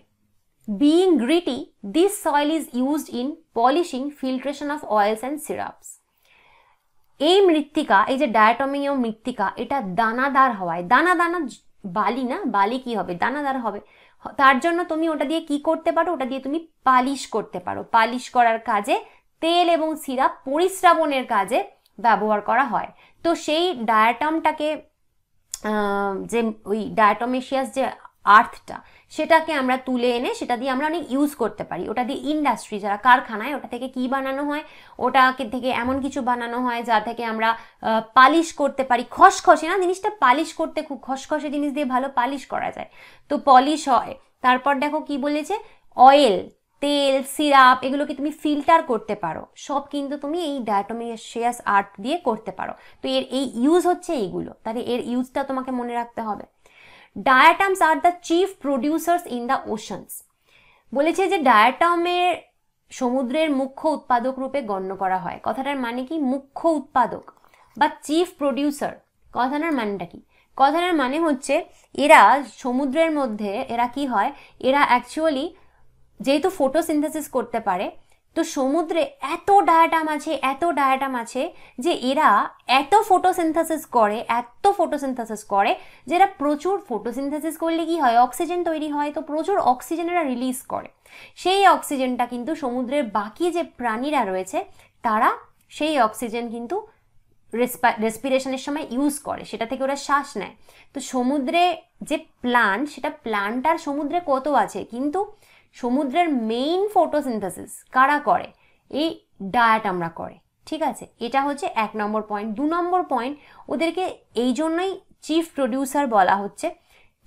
being gritty this soil is used in polishing filtration of oils and syrups এই মৃত্তিকা এই যে ডায়াটমীয় মৃত্তিকা এটা দানাদার হওয়ায় দানা দানা বালি না বালি কি হবে দানাদার হবে তার জন্য তুমি ওটা দিয়ে কি করতে পারো ওটা দিয়ে তুমি পালিশ করতে পারো পালিশ করার কাজে তেল এবং সিরাপ পরিশ্রাবণের কাজে ব্যবহার করা হয় তো সেই ডায়াটমটাকে যে ওই ডায়াটমেশিয়াস যে আর্থটা সেটাকে আমরা তুলে এনে সেটা দিয়ে আমরা অনেক ইউজ করতে পারি ওটা দিয়ে ইন্ডাস্ট্রি যারা কারখানায় ওটা থেকে কি বানানো হয় ওটাকে থেকে এমন কিছু বানানো হয় যা থেকে আমরা পালিশ করতে পারি খসখসে না জিনিসটা পালিশ করতে খুব খসখসে জিনিস দিয়ে ভালো পালিশ করা যায় তো পলিশ হয় তারপর দেখো কি বলেছে অয়েল তেল সিরাপ এগুলোকে তুমি ফিল্টার করতে পারো সব কিন্তু তুমি এই ডায়াটোমিয়াস আর্ট দিয়ে করতে পারো তো এর এই ইউজ হচ্ছে এইগুলো তাহলে এর ইউজটা তোমাকে মনে রাখতে হবে diatoms are the chief producers in the oceans বলেছে যে ডায়াটামের সমুদ্রের মুখ্য উৎপাদক রূপে গণ্য করা হয় কথাটার মানে কি মুখ্য উৎপাদক বা চিফ প্রডিউসার কথাটার মানেটা কি কথাটার মানে হচ্ছে এরা সমুদ্রের মধ্যে এরা কি হয় এরা অ্যাকচুয়ালি যেহেতু ফটোসিনথেসিস করতে পারে তো সমুদ্রে এত ডায়াটাম আছে এত ডায়াটাম আছে যে এরা এত ফোটোসিনথাসিস করে এত ফোটোসিনথাসিস করে যে এরা প্রচুর ফটোসিনথেসিস করলে কি হয় অক্সিজেন তৈরি হয় তো প্রচুর অক্সিজেন এরা রিলিজ করে সেই অক্সিজেনটা কিন্তু সমুদ্রের বাকি যে প্রাণীরা রয়েছে তারা সেই অক্সিজেন কিন্তু রেসপিরেশনের সময় ইউজ করে সেটা থেকে ওরা শ্বাস নেয় তো সমুদ্রে যে প্লান্ট সেটা প্লান্ট আর সমুদ্রে কত আছে কিন্তু সমুদ্রের মেইন ফটোসিনথেসিস কারা করে এই ডায়েট আমরা করে ঠিক আছে এটা হচ্ছে এক নম্বর পয়েন্ট দু নম্বর পয়েন্ট ওদেরকে এই জন্যই চিফ প্রডিউসার বলা হচ্ছে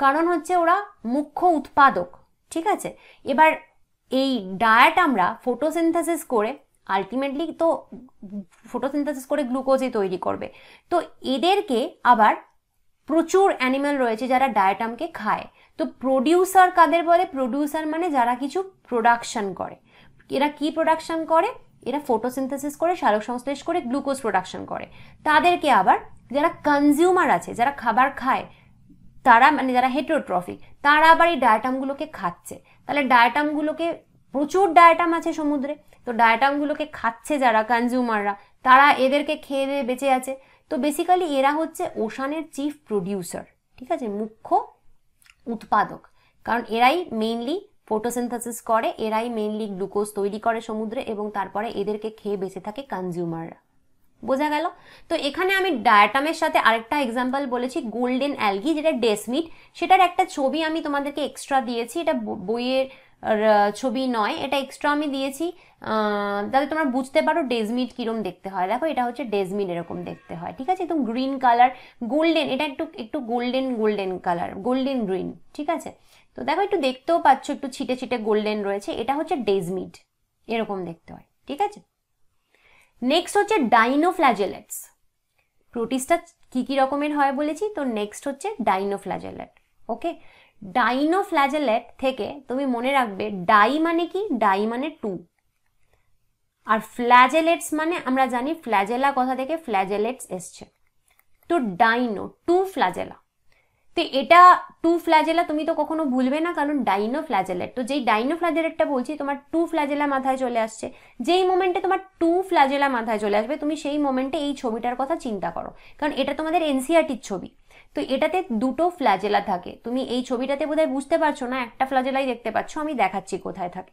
কারণ হচ্ছে ওরা মুখ্য উৎপাদক ঠিক আছে এবার এই ডায়েট আমরা ফটোসিনথেসিস করে আলটিমেটলি তো ফটোসিনথেসিস করে গ্লুকোজই তৈরি করবে তো এদেরকে আবার প্রচুর অ্যানিম্যাল রয়েছে যারা ডায়াটামকে খায় তো প্রডিউসার কাদের বলে প্রডিউসার মানে যারা কিছু প্রোডাকশন করে এরা কি প্রোডাকশন করে এরা ফটোসিনথেসিস করে সারক সংশ্লেষ করে গ্লুকোজ প্রোডাকশন করে তাদেরকে আবার যারা কনজিউমার আছে যারা খাবার খায় তারা মানে যারা হেটোট্রফিক তারা আবার এই ডায়াটামগুলোকে খাচ্ছে তাহলে ডায়াটামগুলোকে প্রচুর ডায়াটাম আছে সমুদ্রে তো ডায়াটামগুলোকে খাচ্ছে যারা কনজিউমাররা তারা এদেরকে খেয়ে দিয়ে বেঁচে আছে তো বেসিক্যালি এরা হচ্ছে ওশানের চিফ প্রডিউসার ঠিক আছে মুখ্য উৎপাদক কারণ এরাই মেইনলি ফটোসিনথেসিস করে এরাই মেইনলি গ্লুকোজ তৈরি করে সমুদ্রে এবং তারপরে এদেরকে খেয়ে বেঁচে থাকে কনজিউমাররা বোঝা গেল তো এখানে আমি ডায়াটামের সাথে আরেকটা এক্সাম্পল বলেছি গোল্ডেন অ্যালগি যেটা ডেসমিট সেটার একটা ছবি আমি তোমাদেরকে এক্সট্রা দিয়েছি এটা বইয়ের ছবি নয় এটা এক্সট্রা আমি দিয়েছি তাহলে তোমরা বুঝতে পারো ডেজমিট কীরকম দেখতে হয় দেখো এটা হচ্ছে ডেজমিট এরকম দেখতে হয় ঠিক আছে একদম গ্রিন কালার গোল্ডেন এটা একটু একটু golden golden colour golden green ঠিক আছে তো দেখো একটু দেখতেও পাচ্ছ একটু ছিটে ছিটে গোল্ডেন রয়েছে এটা হচ্ছে ডেজমিট এরকম দেখতে হয় ঠিক আছে নেক্সট হচ্ছে ডাইনোফ্ল্যাজেলেটস প্রোটিসটা কী কী রকমের হয় বলেছি তো নেক্সট হচ্ছে ডাইনোফ্ল্যাজেলেট ওকে ডাইনোফ্ল্যাজেলেট থেকে তুমি মনে রাখবে ডাই মানে কি ডাই মানে টু আর ফ্ল্যাজেলেটস মানে আমরা জানি ফ্ল্যাজেলা কথা থেকে ফ্ল্যাজেলেটস এসছে তো ডাইনো টু ফ্ল্যাজেলা তো এটা টু ফ্ল্যাজেলা তুমি তো কখনো ভুলবে না কারণ ডাইনো ফ্ল্যাজেলেট তো যেই ডাইনো ফ্ল্যাজেলেটটা বলছি তোমার টু ফ্ল্যাজেলা মাথায় চলে আসছে যেই মোমেন্টে তোমার টু ফ্ল্যাজেলা মাথায় চলে আসবে তুমি সেই মোমেন্টে এই ছবিটার কথা চিন্তা করো কারণ এটা তোমাদের এনসিআরটির ছবি তো এটাতে দুটো ফ্ল্যাজেলা থাকে তুমি এই ছবিটাতে বোধহয় বুঝতে পারছো না একটা ফ্ল্যাজেলাই দেখতে পাচ্ছ আমি দেখাচ্ছি কোথায় থাকে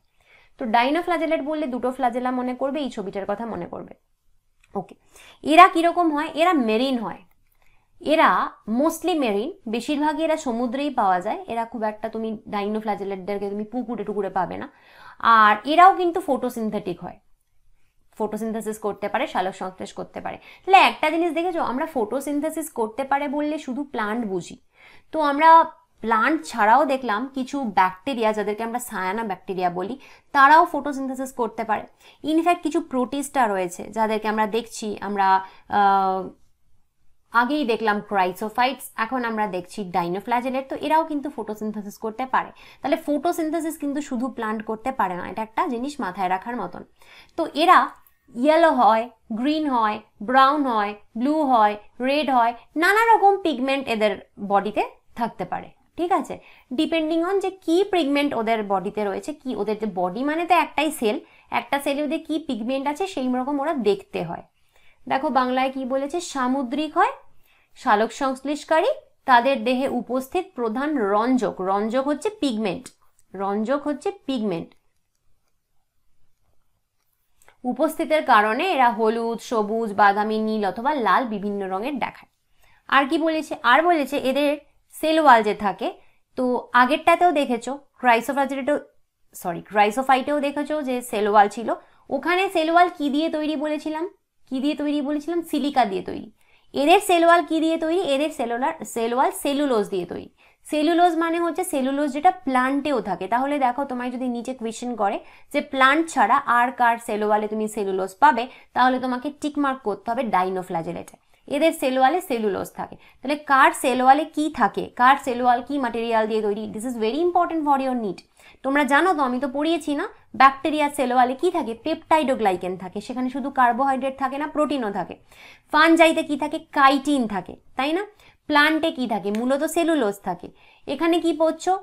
তো ডাইনো ফ্ল্যাজেলেট বললে দুটো ফ্ল্যাজেলা মনে করবে এই ছবিটার কথা মনে করবে ওকে এরা কীরকম হয় এরা মেরিন হয় এরা মোস্টলি মেরিন বেশিরভাগই এরা সমুদ্রেই পাওয়া যায় এরা খুব একটা তুমি ফ্ল্যাজেলেটদেরকে তুমি পুকুরে টুকুরে পাবে না আর এরাও কিন্তু ফোটোসিনথেটিক হয় ফোটোসিনথেসিস করতে পারে সালোক সংশ্লেষ করতে পারে তাহলে একটা জিনিস দেখেছো আমরা ফোটোসিনথেসিস করতে পারে বললে শুধু প্লান্ট বুঝি তো আমরা প্লান্ট ছাড়াও দেখলাম কিছু ব্যাকটেরিয়া যাদেরকে আমরা সায়ানা ব্যাকটেরিয়া বলি তারাও ফোটোসিনথেসিস করতে পারে ইনফ্যাক্ট কিছু প্রোটিস্টা রয়েছে যাদেরকে আমরা দেখছি আমরা আগেই দেখলাম ক্রাইসোফাইটস এখন আমরা দেখছি ডাইনোফ্লাজেলের তো এরাও কিন্তু ফটোসিনথেসিস করতে পারে তাহলে ফটোসিনথেসিস কিন্তু শুধু প্লান্ট করতে পারে না এটা একটা জিনিস মাথায় রাখার মতন তো এরা ইয়েলো হয় গ্রিন হয় ব্রাউন হয় ব্লু হয় রেড হয় নানা রকম পিগমেন্ট এদের বডিতে থাকতে পারে ঠিক আছে ডিপেন্ডিং অন যে কি পিগমেন্ট ওদের বডিতে রয়েছে কি ওদের যে বডি মানে তো একটাই সেল একটা সেলে ওদের কি পিগমেন্ট আছে সেই রকম ওরা দেখতে হয় দেখো বাংলায় কি বলেছে সামুদ্রিক হয় সালোক সংশ্লিষ্টকারী তাদের দেহে উপস্থিত প্রধান রঞ্জক রঞ্জক হচ্ছে পিগমেন্ট রঞ্জক হচ্ছে পিগমেন্ট উপস্থিতের কারণে এরা হলুদ সবুজ বাদামি নীল অথবা লাল বিভিন্ন রঙের দেখায় আর কি বলেছে আর বলেছে এদের সেল ওয়াল যে থাকে তো আগেরটাতেও দেখেছো ক্রাইসোফাজিটেও সরি ক্রাইসোফাইটেও দেখেছো যে সেল ওয়াল ছিল ওখানে সেল ওয়াল কী দিয়ে তৈরি বলেছিলাম কী দিয়ে তৈরি বলেছিলাম সিলিকা দিয়ে তৈরি এদের সেলওয়াল কি দিয়ে তৈরি এদের সেলুলার সেলওয়াল সেলুলোজ দিয়ে তৈরি সেলুলোজ মানে হচ্ছে সেলুলোজ যেটা প্লান্টেও থাকে তাহলে দেখো তোমায় যদি নিচে কোয়েশ্চেন করে যে প্লান্ট ছাড়া আর কার সেলোয়ালে তুমি সেলুলোজ পাবে তাহলে তোমাকে টিকমার্ক করতে হবে ডাইনোফ্লাজেলেটে এদের সেলওয়ালে সেলুলোস সেলুলোজ থাকে তাহলে কার সেলওয়ালে কি কী থাকে কার সেলওয়াল কি কী ম্যাটেরিয়াল দিয়ে তৈরি this is very important for your NEET তোমরা জানো তো আমি তো পড়িয়েছি না ব্যাকটেরিয়া সেলওয়ালে কি কী থাকে পেপটাইডোগ্লাইকেন থাকে সেখানে শুধু কার্বোহাইড্রেট থাকে না প্রোটিনও থাকে ফানজাইতে কী থাকে কাইটিন থাকে তাই না প্লান্টে কী থাকে মূলত সেলুলোজ থাকে এখানে কি পড়ছো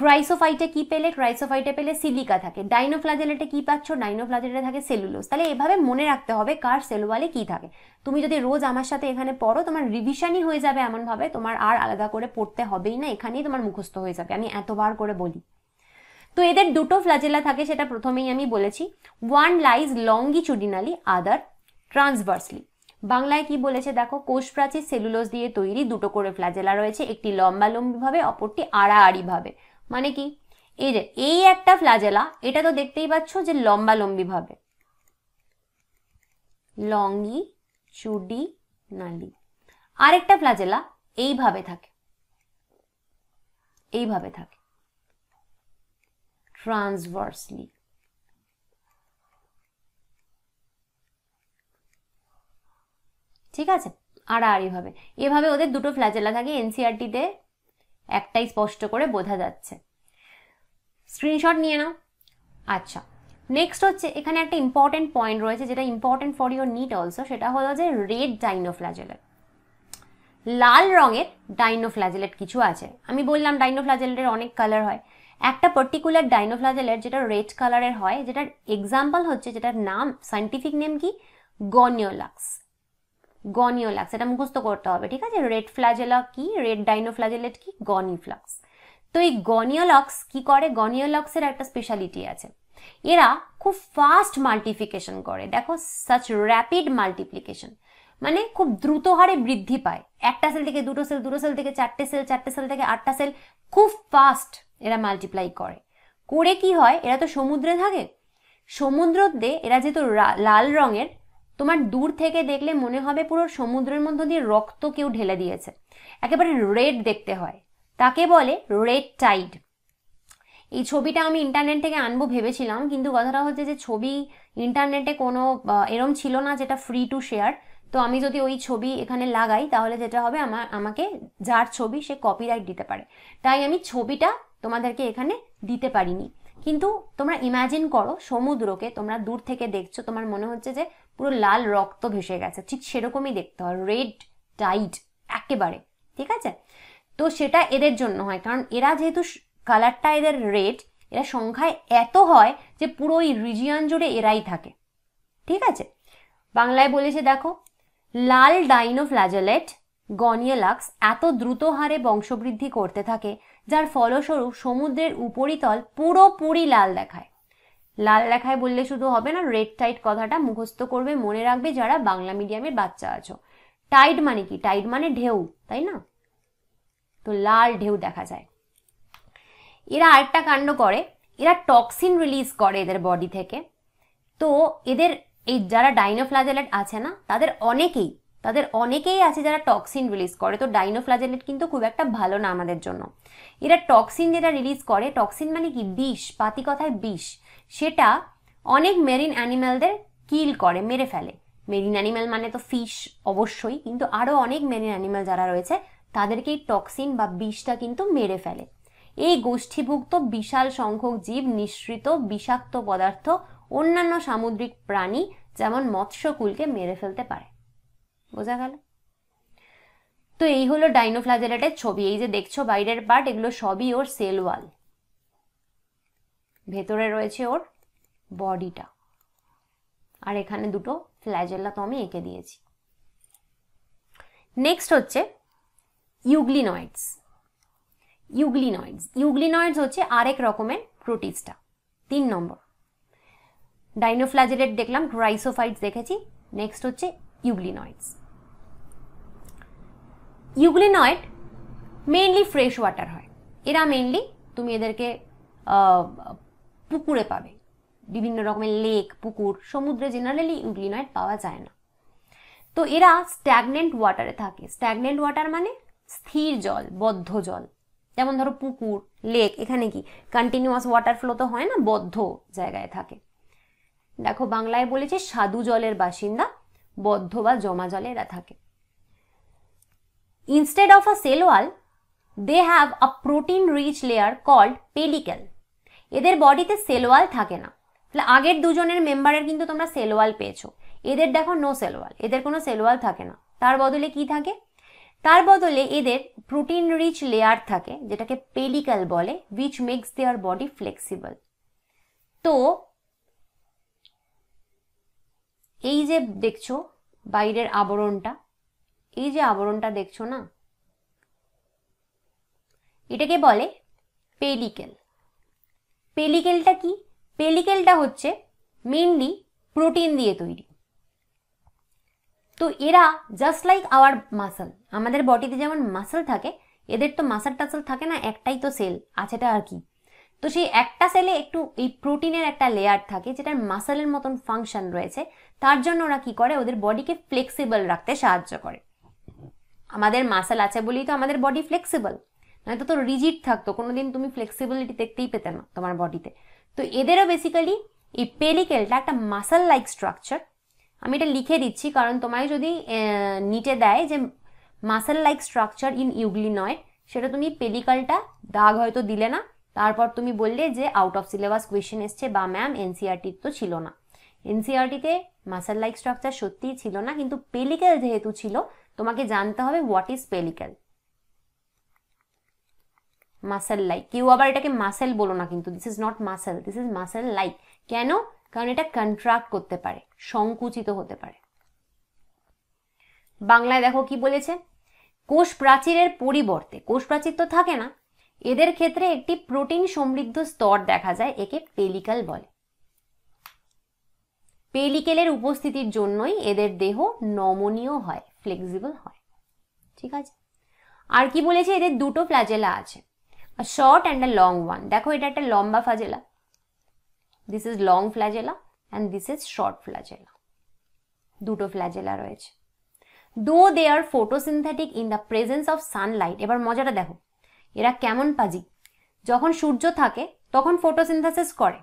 ক্রাইসোফাইটে কি পেলে ক্রাইসোফাইটে পেলে সিলিকা থাকে ডাইনোফ্লাজেলেটে কি পাচ্ছ ডাইনোফ্লাজেলেটে থাকে সেলুলোস তাহলে এভাবে মনে রাখতে হবে কার সেলুয়ালে কি থাকে তুমি যদি রোজ আমার সাথে এখানে পড়ো তোমার রিভিশনই হয়ে যাবে এমনভাবে তোমার আর আলাদা করে পড়তে হবেই না এখানেই তোমার মুখস্থ হয়ে যাবে আমি এতবার করে বলি তো এদের দুটো ফ্ল্যাজেলা থাকে সেটা প্রথমেই আমি বলেছি ওয়ান লাইজ লঙ্গিচুডিনালি আদার ট্রান্সভার্সলি বাংলায় কি বলেছে দেখো কোষ প্রাচীর সেলুলোস দিয়ে তৈরি দুটো করে ফ্লাজেলা রয়েছে একটি লম্বা লম্বিভাবে অপরটি আড়াআড়িভাবে ভাবে মানে কি এই যে এই একটা ফ্ল্যাজেলা এটা তো দেখতেই পাচ্ছ যে লম্বা লম্বি ভাবে লঙ্গি চুডি নালি আরেকটা ফ্ল্যাজেলা এইভাবে থাকে এইভাবে থাকে ট্রান্সভার্সলি ঠিক আছে আর আর এভাবে এভাবে ওদের দুটো ফ্ল্যাজেলা থাকে এনসিআরটিতে একটাই স্পষ্ট করে বোঝা যাচ্ছে স্ক্রিনশট নিয়ে নাও আচ্ছা নেক্সট হচ্ছে এখানে একটা ইম্পর্টেন্ট পয়েন্ট রয়েছে যেটা important for your NEET also সেটা হলো যে রেড ডাইনোফ্ল্যাজেলেট লাল রঙের ডাইনোফ্ল্যাজেলেট কিছু আছে আমি বললাম ডাইনোফ্ল্যাজেলেটের অনেক কালার হয় একটা পার্টিকুলার ডাইনোফ্ল্যাজেলেট যেটা রেড কালারের হয় যেটার এক্সাম্পল হচ্ছে যেটার নাম সাইন্টিফিক নেম কি গনিওলাক্স গনিওলাক্স এটা মুখস্থ করতে হবে ঠিক আছে রেড ফ্লাজেলা কি রেড ডাইনোফ্ল্যাজেলেট কি গনিফ্লাক্স তো এই গনিওলক্স কি করে গনিওলক্সের একটা স্পেশালিটি আছে এরা খুব ফাস্ট মাল্টিফিকেশন করে দেখো সাচ র্যাপিড মাল্টিপ্লিকেশন মানে খুব দ্রুত হারে বৃদ্ধি পায় একটা সেল থেকে দুটো সেল দুটো সেল থেকে চারটে সেল চারটে সেল থেকে আটটা সেল খুব ফাস্ট এরা মাল্টিপ্লাই করে করে কি হয় এরা তো সমুদ্রে থাকে সমুদ্রতে এরা যেহেতু লাল রঙের তোমার দূর থেকে দেখলে মনে হবে পুরো সমুদ্রের মধ্য দিয়ে রক্ত কেউ ঢেলে দিয়েছে একেবারে রেড দেখতে হয় তাকে বলে রেড টাইড এই ছবিটা আমি ইন্টারনেট থেকে আনবো ভেবেছিলাম কিন্তু কথাটা হচ্ছে যে ছবি ইন্টারনেটে কোনো এরম ছিল না যেটা ফ্রি টু শেয়ার তো আমি যদি ওই ছবি এখানে লাগাই তাহলে যেটা হবে আমার আমাকে যার ছবি সে কপিরাইট দিতে পারে তাই আমি ছবিটা তোমাদেরকে এখানে দিতে পারিনি কিন্তু তোমরা ইমাজিন করো সমুদ্রকে তোমরা দূর থেকে দেখছো তোমার মনে হচ্ছে যে পুরো লাল রক্ত ভেসে গেছে ঠিক সেরকমই দেখতে হয় রেড টাইট একেবারে ঠিক আছে তো সেটা এদের জন্য হয় কারণ এরা যেহেতু কালারটা এদের রেড এরা সংখ্যায় এত হয় যে পুরো ওই রিজিয়ান জুড়ে এরাই থাকে ঠিক আছে বাংলায় বলেছে দেখো লাল ডাইনো ফ্ল্যাজেলেট গনিয়ালাক্স এত দ্রুত হারে বংশবৃদ্ধি করতে থাকে যার ফলস্বরূপ সমুদ্রের উপরিতল পুরোপুরি লাল দেখায় লাল লেখায় বললে শুধু হবে না রেড টাইট কথাটা মুখস্থ করবে মনে রাখবে যারা বাংলা মিডিয়ামের বাচ্চা আছো টাইট মানে কি টাইট মানে ঢেউ তাই না তো লাল ঢেউ দেখা যায় এরা আরেকটা কাণ্ড করে এরা টক্সিন রিলিজ করে এদের বডি থেকে তো এদের এই যারা ডাইনোফ্লাজেলেট আছে না তাদের অনেকেই তাদের অনেকেই আছে যারা টক্সিন রিলিজ করে তো ডাইনোফ্লাজেলেট কিন্তু খুব একটা ভালো না আমাদের জন্য এরা টক্সিন যেটা রিলিজ করে টক্সিন মানে কি বিষ পাতি কথায় বিষ সেটা অনেক মেরিন অ্যানিম্যালদের কিল করে মেরে ফেলে মেরিন অ্যানিম্যাল মানে তো ফিশ অবশ্যই কিন্তু আরও অনেক মেরিন অ্যানিম্যাল যারা রয়েছে তাদেরকে টক্সিন বা বিষটা কিন্তু মেরে ফেলে এই গোষ্ঠীভুক্ত বিশাল সংখ্যক জীব নিঃসৃত বিষাক্ত পদার্থ অন্যান্য সামুদ্রিক প্রাণী যেমন মৎস্যকুলকে মেরে ফেলতে পারে বোঝা গেল তো এই হলো ডাইনোফ্লাজেরাটের ছবি এই যে দেখছো বাইরের পার্ট এগুলো সবই ওর সেল ওয়াল ভেতরে রয়েছে ওর বডিটা আর এখানে দুটো ফ্ল্যাজেল্লা তো আমি এঁকে দিয়েছি নেক্সট হচ্ছে ইউগ্লিনয়েডস ইউগ্লিনয়েডস ইউগ্লিনয়েডস হচ্ছে আরেক রকমের প্রোটিস্টা তিন নম্বর ডাইনোফ্ল্যাজেলেট দেখলাম গ্রাইসোফাইটস দেখেছি নেক্সট হচ্ছে euglenoids euglenoid mainly fresh water হয় এরা মেনলি তুমি এদেরকে পুকুরে পাবে বিভিন্ন রকমের লেক পুকুর সমুদ্রে জেনারেলি ইউক্লিনয়েড পাওয়া যায় না তো এরা স্ট্যাগনেন্ট ওয়াটারে থাকে স্ট্যাগনেন্ট ওয়াটার মানে স্থির জল বদ্ধ জল যেমন ধরো পুকুর লেক এখানে কি কন্টিনিউয়াস ওয়াটার ফ্লো তো হয় না বদ্ধ জায়গায় থাকে দেখো বাংলায় বলেছে সাধু জলের বাসিন্দা বদ্ধ বা জমা জলে এরা থাকে instead of a cell wall they have protein rich layer called called এদের বডিতে সেলওয়াল থাকে না তাহলে আগের দুজনের মেম্বারের কিন্তু তোমরা সেলওয়াল পেয়েছো এদের দেখো নো সেলওয়াল এদের কোনো সেলওয়াল থাকে না তার বদলে কি থাকে তার বদলে এদের প্রোটিন রিচ লেয়ার থাকে যেটাকে পেলিকাল বলে which makes their body flexible তো এই যে দেখছো বাইরের আবরণটা এই যে আবরণটা দেখছো না এটাকে বলে পেলিকেল পেলিকেলটা কি পেলিকেলটা হচ্ছে মেনলি প্রোটিন দিয়ে তৈরি তো এরা জাস্ট লাইক আওয়ার মাসল আমাদের বডিতে যেমন মাসল থাকে এদের তো মাসাল টাসাল থাকে না একটাই তো সেল আছেটা আর কি তো সেই একটা সেলে একটু এই প্রোটিনের একটা লেয়ার থাকে যেটার মাসেলের মতন ফাংশন রয়েছে তার জন্য ওরা কি করে ওদের বডিকে ফ্লেক্সিবল রাখতে সাহায্য করে আমাদের মাসেল আছে বলেই তো আমাদের বডি ফ্লেক্সিবল নয়তো তো রিজিড থাকতো কোনো দিন তুমি ফ্লেক্সিবিলিটি দেখতেই পেতে না তোমার বডিতে তো এদেরও বেসিক্যালি এই পেলিকেলটা একটা মাসাল লাইক স্ট্রাকচার আমি এটা লিখে দিচ্ছি কারণ তোমায় যদি নিটে দেয় যে মাসাল লাইক স্ট্রাকচার ইন ইউগলি নয় সেটা তুমি পেলিকালটা দাগ হয়তো দিলে না তারপর তুমি বললে যে আউট অফ সিলেবাস কোয়েশ্চেন এসছে বা ম্যাম এনসিআরটি e তো ছিল না এনসিআরটিতে মাসাল লাইক স্ট্রাকচার সত্যিই ছিল না কিন্তু পেলিকেল যেহেতু ছিল তোমাকে জানতে হবে what is pellicle muscle like কেউ আবার এটাকে মাসেল বলো না কিন্তু this is not muscle this is muscle like কেন কারণ এটা কন্ট্রাক্ট করতে পারে সংকুচিত হতে পারে বাংলায় দেখো কি বলেছে কোষ প্রাচীরের পরিবর্তে কোষ প্রাচীর তো থাকে না এদের ক্ষেত্রে একটি প্রোটিন সমৃদ্ধ স্তর দেখা যায় একে পেলিকাল বলে পেলিকেলের উপস্থিতির জন্যই এদের দেহ নমনীয় হয় ফ্লেক্সিবল হয় ঠিক আছে আর কি বলেছে এদের দুটো ফ্ল্যাজেলা আছে short and and long one দেখো এটা একটা লম্বা flagella this is long flagella and this is short flagella দুটো ফ্ল্যাজেলা রয়েছে though they are photosynthetic in the presence of sunlight এবার মজাটা দেখো এরা কেমন পাজি যখন সূর্য থাকে তখন ফোটোসিনথাসিস করে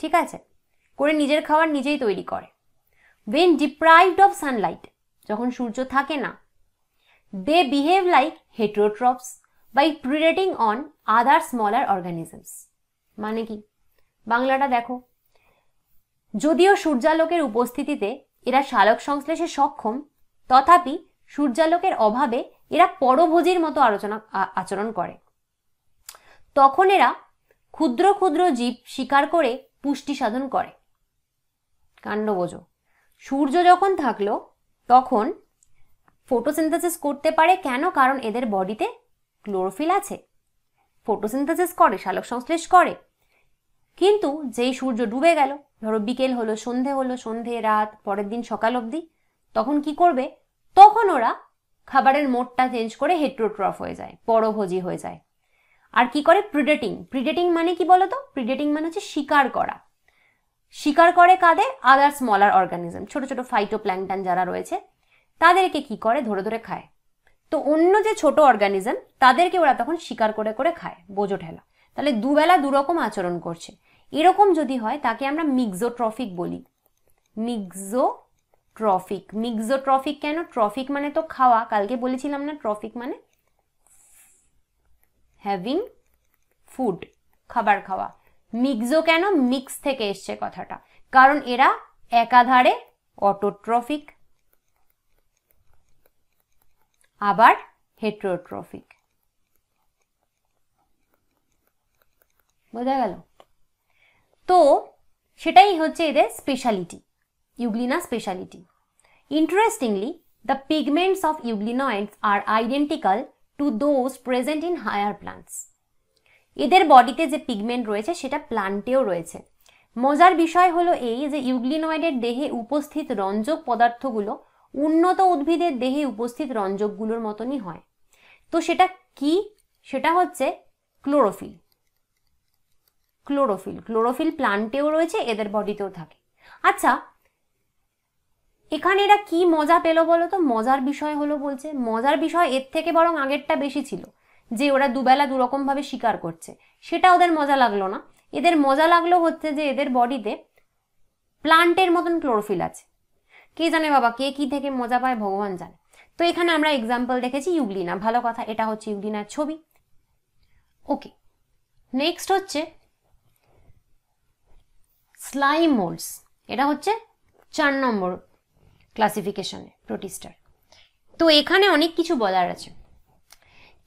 ঠিক আছে করে নিজের খাবার নিজেই তৈরি করে ওয়েন ডিপ্রাইভড অফ সানলাইট যখন সূর্য থাকে না they behave like heterotrophs by predating on other smaller organisms মানে কি বাংলাটা দেখো যদিও সূর্যালোকের উপস্থিতিতে এরা শালক সংশ্লেষে সক্ষম তথাপি সূর্যালোকের অভাবে এরা পরভোজীর মতো আলোচনা আচরণ করে তখন এরা ক্ষুদ্র ক্ষুদ্র জীব শিকার করে পুষ্টি সাধন করে কাণ্ড বোঝো সূর্য যখন থাকলো তখন ফটোসিনথেসিস করতে পারে কেন কারণ এদের বডিতে ক্লোরোফিল আছে ফটোসিনথেসিস করে শালক সংশ্লেষ করে কিন্তু যেই সূর্য ডুবে গেল ধরো বিকেল হলো সন্ধে হলো সন্ধে রাত পরের দিন সকাল অবধি তখন কি করবে তখন ওরা খাবারের মোডটা চেঞ্জ করে হেট্রোট্রফ হয়ে যায় পরভোজী হয়ে যায় আর কি করে প্রিডেটিং প্রিডেটিং মানে কি বলতো প্রিডেটিং মানে হচ্ছে শিকার করা শিকার করে কাদের আদার স্মলার অর্গানিজম ছোট ছোট ফাইটোপ্ল্যাংটন যারা রয়েছে তাদেরকে কি করে ধরে ধরে খায় তো অন্য যে ছোট অর্গানিজম তাদেরকে ওরা তখন শিকার করে করে খায় বোঝো ঠেলা তাহলে দুবেলা দুরকম আচরণ করছে এরকম যদি হয় তাকে আমরা মিক্সোট্রফিক বলি মিক্সো ট্রফিক মিক্সোট্রফিক কেন ট্রফিক মানে তো খাওয়া কালকে বলেছিলাম না ট্রফিক মানে হ্যাভিং ফুড খাবার খাওয়া মিক্সো কেন মিক্স থেকে এসছে কথাটা কারণ এরা একাধারে অটোট্রফিক আবার হেট্রোট্রফিক বোঝা গেল তো সেটাই হচ্ছে এদের speciality Euglena speciality interestingly the pigments of euglenoids are identical to those present in higher plants এদের বডিতে যে পিগমেন্ট রয়েছে সেটা প্লান্টেও রয়েছে মজার বিষয় হলো এই যে ইউগ্লিনয়েডের দেহে উপস্থিত রঞ্জক পদার্থগুলো উন্নত উদ্ভিদের দেহে উপস্থিত রঞ্জকগুলোর মতনই হয় তো সেটা কি সেটা হচ্ছে ক্লোরোফিল ক্লোরোফিল ক্লোরোফিল প্লান্টেও রয়েছে এদের বডিতেও থাকে আচ্ছা এখানে এরা কি মজা পেলো বলো তো মজার বিষয় হলো বলছে মজার বিষয় এর থেকে বরং আগেরটা বেশি ছিল যে ওরা দুবেলা দুরকমভাবে শিকার করছে সেটা ওদের মজা লাগলো না এদের মজা লাগলো হচ্ছে যে এদের বডিতে প্লান্টের মতন ক্লোরোফিল আছে কে জানে বাবা কে কি থেকে মজা পায় ভগবান জানে তো এখানে আমরা এক্সাম্পল দেখেছি ইউগলিনা ভালো কথা এটা হচ্ছে ইউগলিনার ছবি ওকে নেক্সট হচ্ছে স্লাইম মোল্ডস এটা হচ্ছে চার নম্বর ক্লাসিফিকেশনে প্রোটিস্টার তো এখানে অনেক কিছু বলার আছে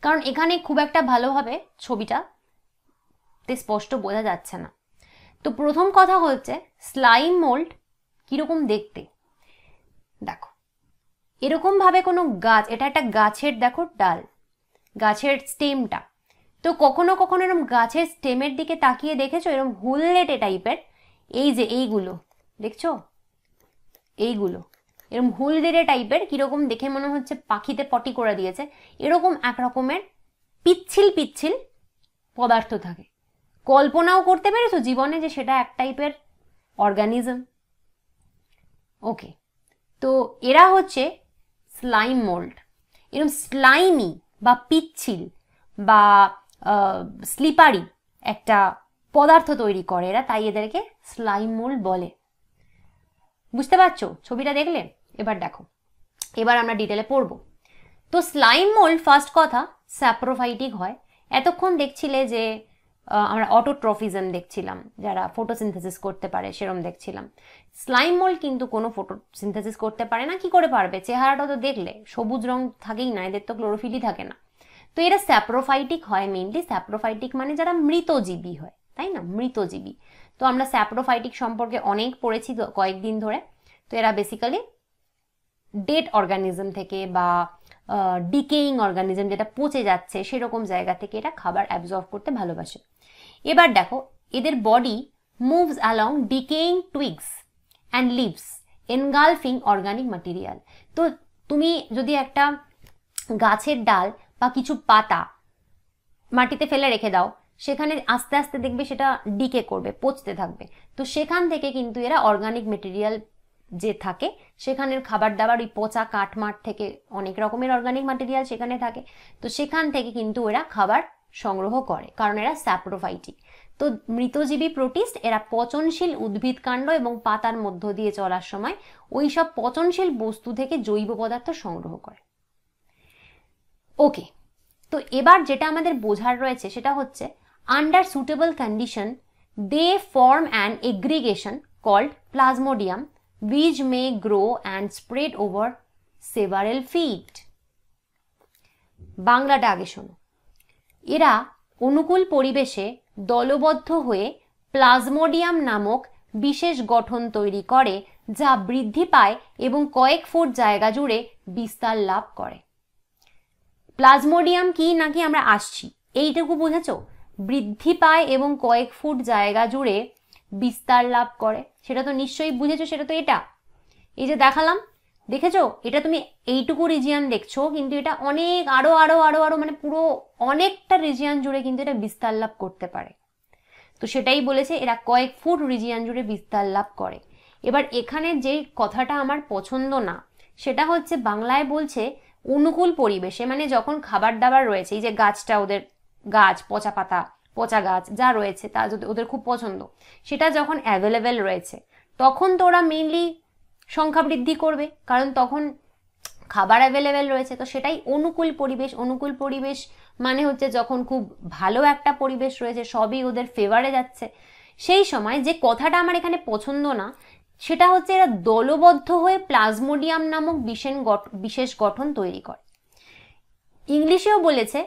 কারণ এখানে খুব একটা ভালোভাবে ছবিটা তে স্পষ্ট বোঝা যাচ্ছে না তো প্রথম কথা হচ্ছে স্লাইম মোল্ড কীরকম দেখতে দেখো এরকমভাবে কোনো গাছ এটা একটা গাছের দেখো ডাল গাছের স্টেমটা তো কখনো কখনো এরকম গাছের স্টেমের দিকে তাকিয়ে দেখেছো এরকম হুললেটে টাইপের এই যে এইগুলো দেখছো এইগুলো এরকম হুলদেরে টাইপের কীরকম দেখে মনে হচ্ছে পাখিতে পটি করে দিয়েছে এরকম এক রকমের পিচ্ছিল পিচ্ছিল পদার্থ থাকে কল্পনাও করতে পেরেছো জীবনে যে সেটা এক টাইপের অর্গানিজম ওকে তো এরা হচ্ছে স্লাইম মোল্ড এরকম স্লাইমি বা পিচ্ছিল বা স্লিপারি একটা পদার্থ তৈরি করে এরা তাই এদেরকে স্লাইম মোল্ড বলে বুঝতে পারছো ছবিটা দেখলে এবার দেখো এবার আমরা ডিটেলে পড়ব তো স্লাইম মোল্ড ফার্স্ট কথা স্যাপ্রোফাইটিক হয় এতক্ষণ দেখছিলে যে আমরা অটোট্রফিজম দেখছিলাম যারা ফটোসিনথেসিস করতে পারে সেরম দেখছিলাম স্লাইম মল কিন্তু কোনো ফটোসিনথেসিস করতে পারে না কি করে পারবে চেহারাটা তো দেখলে সবুজ রং থাকেই না এদের তো ক্লোরোফিলই থাকে না তো এরা স্যাপ্রোফাইটিক হয় মেনলি স্যাপ্রোফাইটিক মানে যারা মৃতজীবী হয় তাই না মৃতজীবী তো আমরা স্যাপ্রোফাইটিক সম্পর্কে অনেক পড়েছি কয়েকদিন ধরে তো এরা বেসিক্যালি ডেট অর্গানিজম থেকে বা ডিকেইং অর্গানিজম যেটা পচে যাচ্ছে সেরকম জায়গা থেকে এটা খাবার অ্যাবজর্ব করতে ভালোবাসে এবার দেখো এদের body moves along decaying twigs and leaves engulfing organic material তো তুমি যদি একটা গাছের ডাল বা কিছু পাতা মাটিতে ফেলে রেখে দাও সেখানে আস্তে আস্তে দেখবে সেটা ডিকে করবে পচতে থাকবে তো সেখান থেকে কিন্তু এরা অর্গানিক মেটেরিয়াল যে থাকে সেখানের খাবার দাবার ওই পচা কাঠমাঠ থেকে অনেক রকমের অর্গানিক মাটেরিয়াল সেখানে থাকে তো সেখান থেকে কিন্তু এরা খাবার সংগ্রহ করে কারণ এরা স্যাপ্রোফাইটি তো মৃতজীবী প্রোটিস্ট এরা পচনশীল উদ্ভিদ কাণ্ড এবং পাতার মধ্য দিয়ে চলার সময় ওই সব পচনশীল বস্তু থেকে জৈব পদার্থ সংগ্রহ করে ওকে তো এবার যেটা আমাদের বোঝার রয়েছে সেটা হচ্ছে under suitable condition they form an aggregation called plasmodium which may grow and spread over several feet বাংলাটা আগে শোনো এরা অনুকূল পরিবেশে দলবদ্ধ হয়ে প্লাজমোডিয়াম নামক বিশেষ গঠন তৈরি করে যা বৃদ্ধি পায় এবং কয়েক ফুট জায়গা জুড়ে বিস্তার লাভ করে প্লাজমোডিয়াম কি নাকি আমরা আসছি এইটুকু বুঝেছ বৃদ্ধি পায় এবং কয়েক ফুট জায়গা জুড়ে বিস্তার লাভ করে সেটা তো নিশ্চয়ই বুঝেছ সেটা তো এটা এই যে দেখালাম দেখেছো এটা তুমি এইটুকু রিজিয়ান দেখছো কিন্তু এটা অনেক আরো আরো আরো আরো মানে পুরো অনেকটা রিজিয়ান জুড়ে কিন্তু এটা বিস্তার লাভ করতে পারে তো সেটাই বলেছে এরা কয়েক ফুট রিজিয়ান জুড়ে বিস্তার লাভ করে এবার এখানে যেই কথাটা আমার পছন্দ না সেটা হচ্ছে বাংলায় বলছে অনুকূল পরিবেশে মানে যখন খাবার দাবার রয়েছে এই যে গাছটা ওদের গাছ পচা পাতা পচা গাছ যা রয়েছে তা ওদের খুব পছন্দ সেটা যখন অ্যাভেলেবেল রয়েছে তখন তো ওরা মেইনলি সংখ্যা বৃদ্ধি করবে কারণ তখন খাবার অ্যাভেলেবেল রয়েছে তো সেটাই অনুকূল পরিবেশ অনুকূল পরিবেশ মানে হচ্ছে যখন খুব ভালো একটা পরিবেশ রয়েছে সবই ওদের ফেভারে যাচ্ছে সেই সময় যে কথাটা আমার এখানে পছন্দ না সেটা হচ্ছে এরা দলবদ্ধ হয়ে প্লাজমোডিয়াম নামক বিশেষ বিশেষ গঠন তৈরি করে ইংলিশেও বলেছে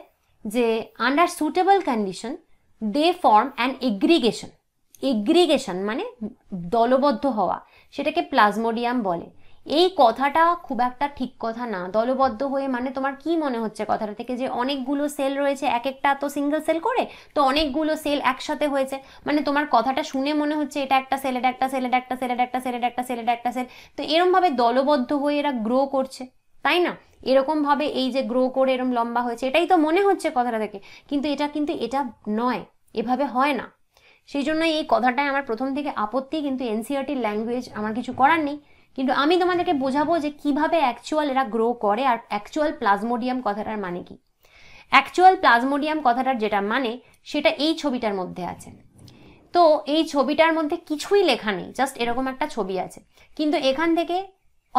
যে under suitable condition they form an aggregation aggregation মানে দলবদ্ধ হওয়া সেটাকে প্লাজমোডিয়াম বলে এই কথাটা খুব একটা ঠিক কথা না দলবদ্ধ হয়ে মানে তোমার কি মনে হচ্ছে কথাটা থেকে যে অনেকগুলো সেল রয়েছে এক একটা তো সিঙ্গেল সেল করে তো অনেকগুলো সেল একসাথে হয়েছে মানে তোমার কথাটা শুনে মনে হচ্ছে এটা একটা সেল এটা একটা সেল এটা একটা সেল এটা একটা সেল এটা একটা সেল এটা একটা সেল তো এরমভাবে দলবদ্ধ হয়ে এরা গ্রো করছে তাই না এরকমভাবে এই যে গ্রো করে এরম লম্বা হয়েছে এটাই তো মনে হচ্ছে কথাটা থেকে কিন্তু এটা কিন্তু এটা নয় এভাবে হয় না সেই জন্য এই কথাটাই আমার প্রথম থেকে আপত্তি কিন্তু এনসিআরটির ল্যাঙ্গুয়েজ e আমার কিছু করার নেই কিন্তু আমি তোমাদেরকে বোঝাবো যে কিভাবে অ্যাকচুয়াল এরা গ্রো করে আর অ্যাকচুয়াল প্লাজমোডিয়াম কথাটার মানে কি অ্যাকচুয়াল প্লাজমোডিয়াম কথাটার যেটা মানে সেটা এই ছবিটার মধ্যে আছে তো এই ছবিটার মধ্যে কিছুই লেখা নেই জাস্ট এরকম একটা ছবি আছে কিন্তু এখান থেকে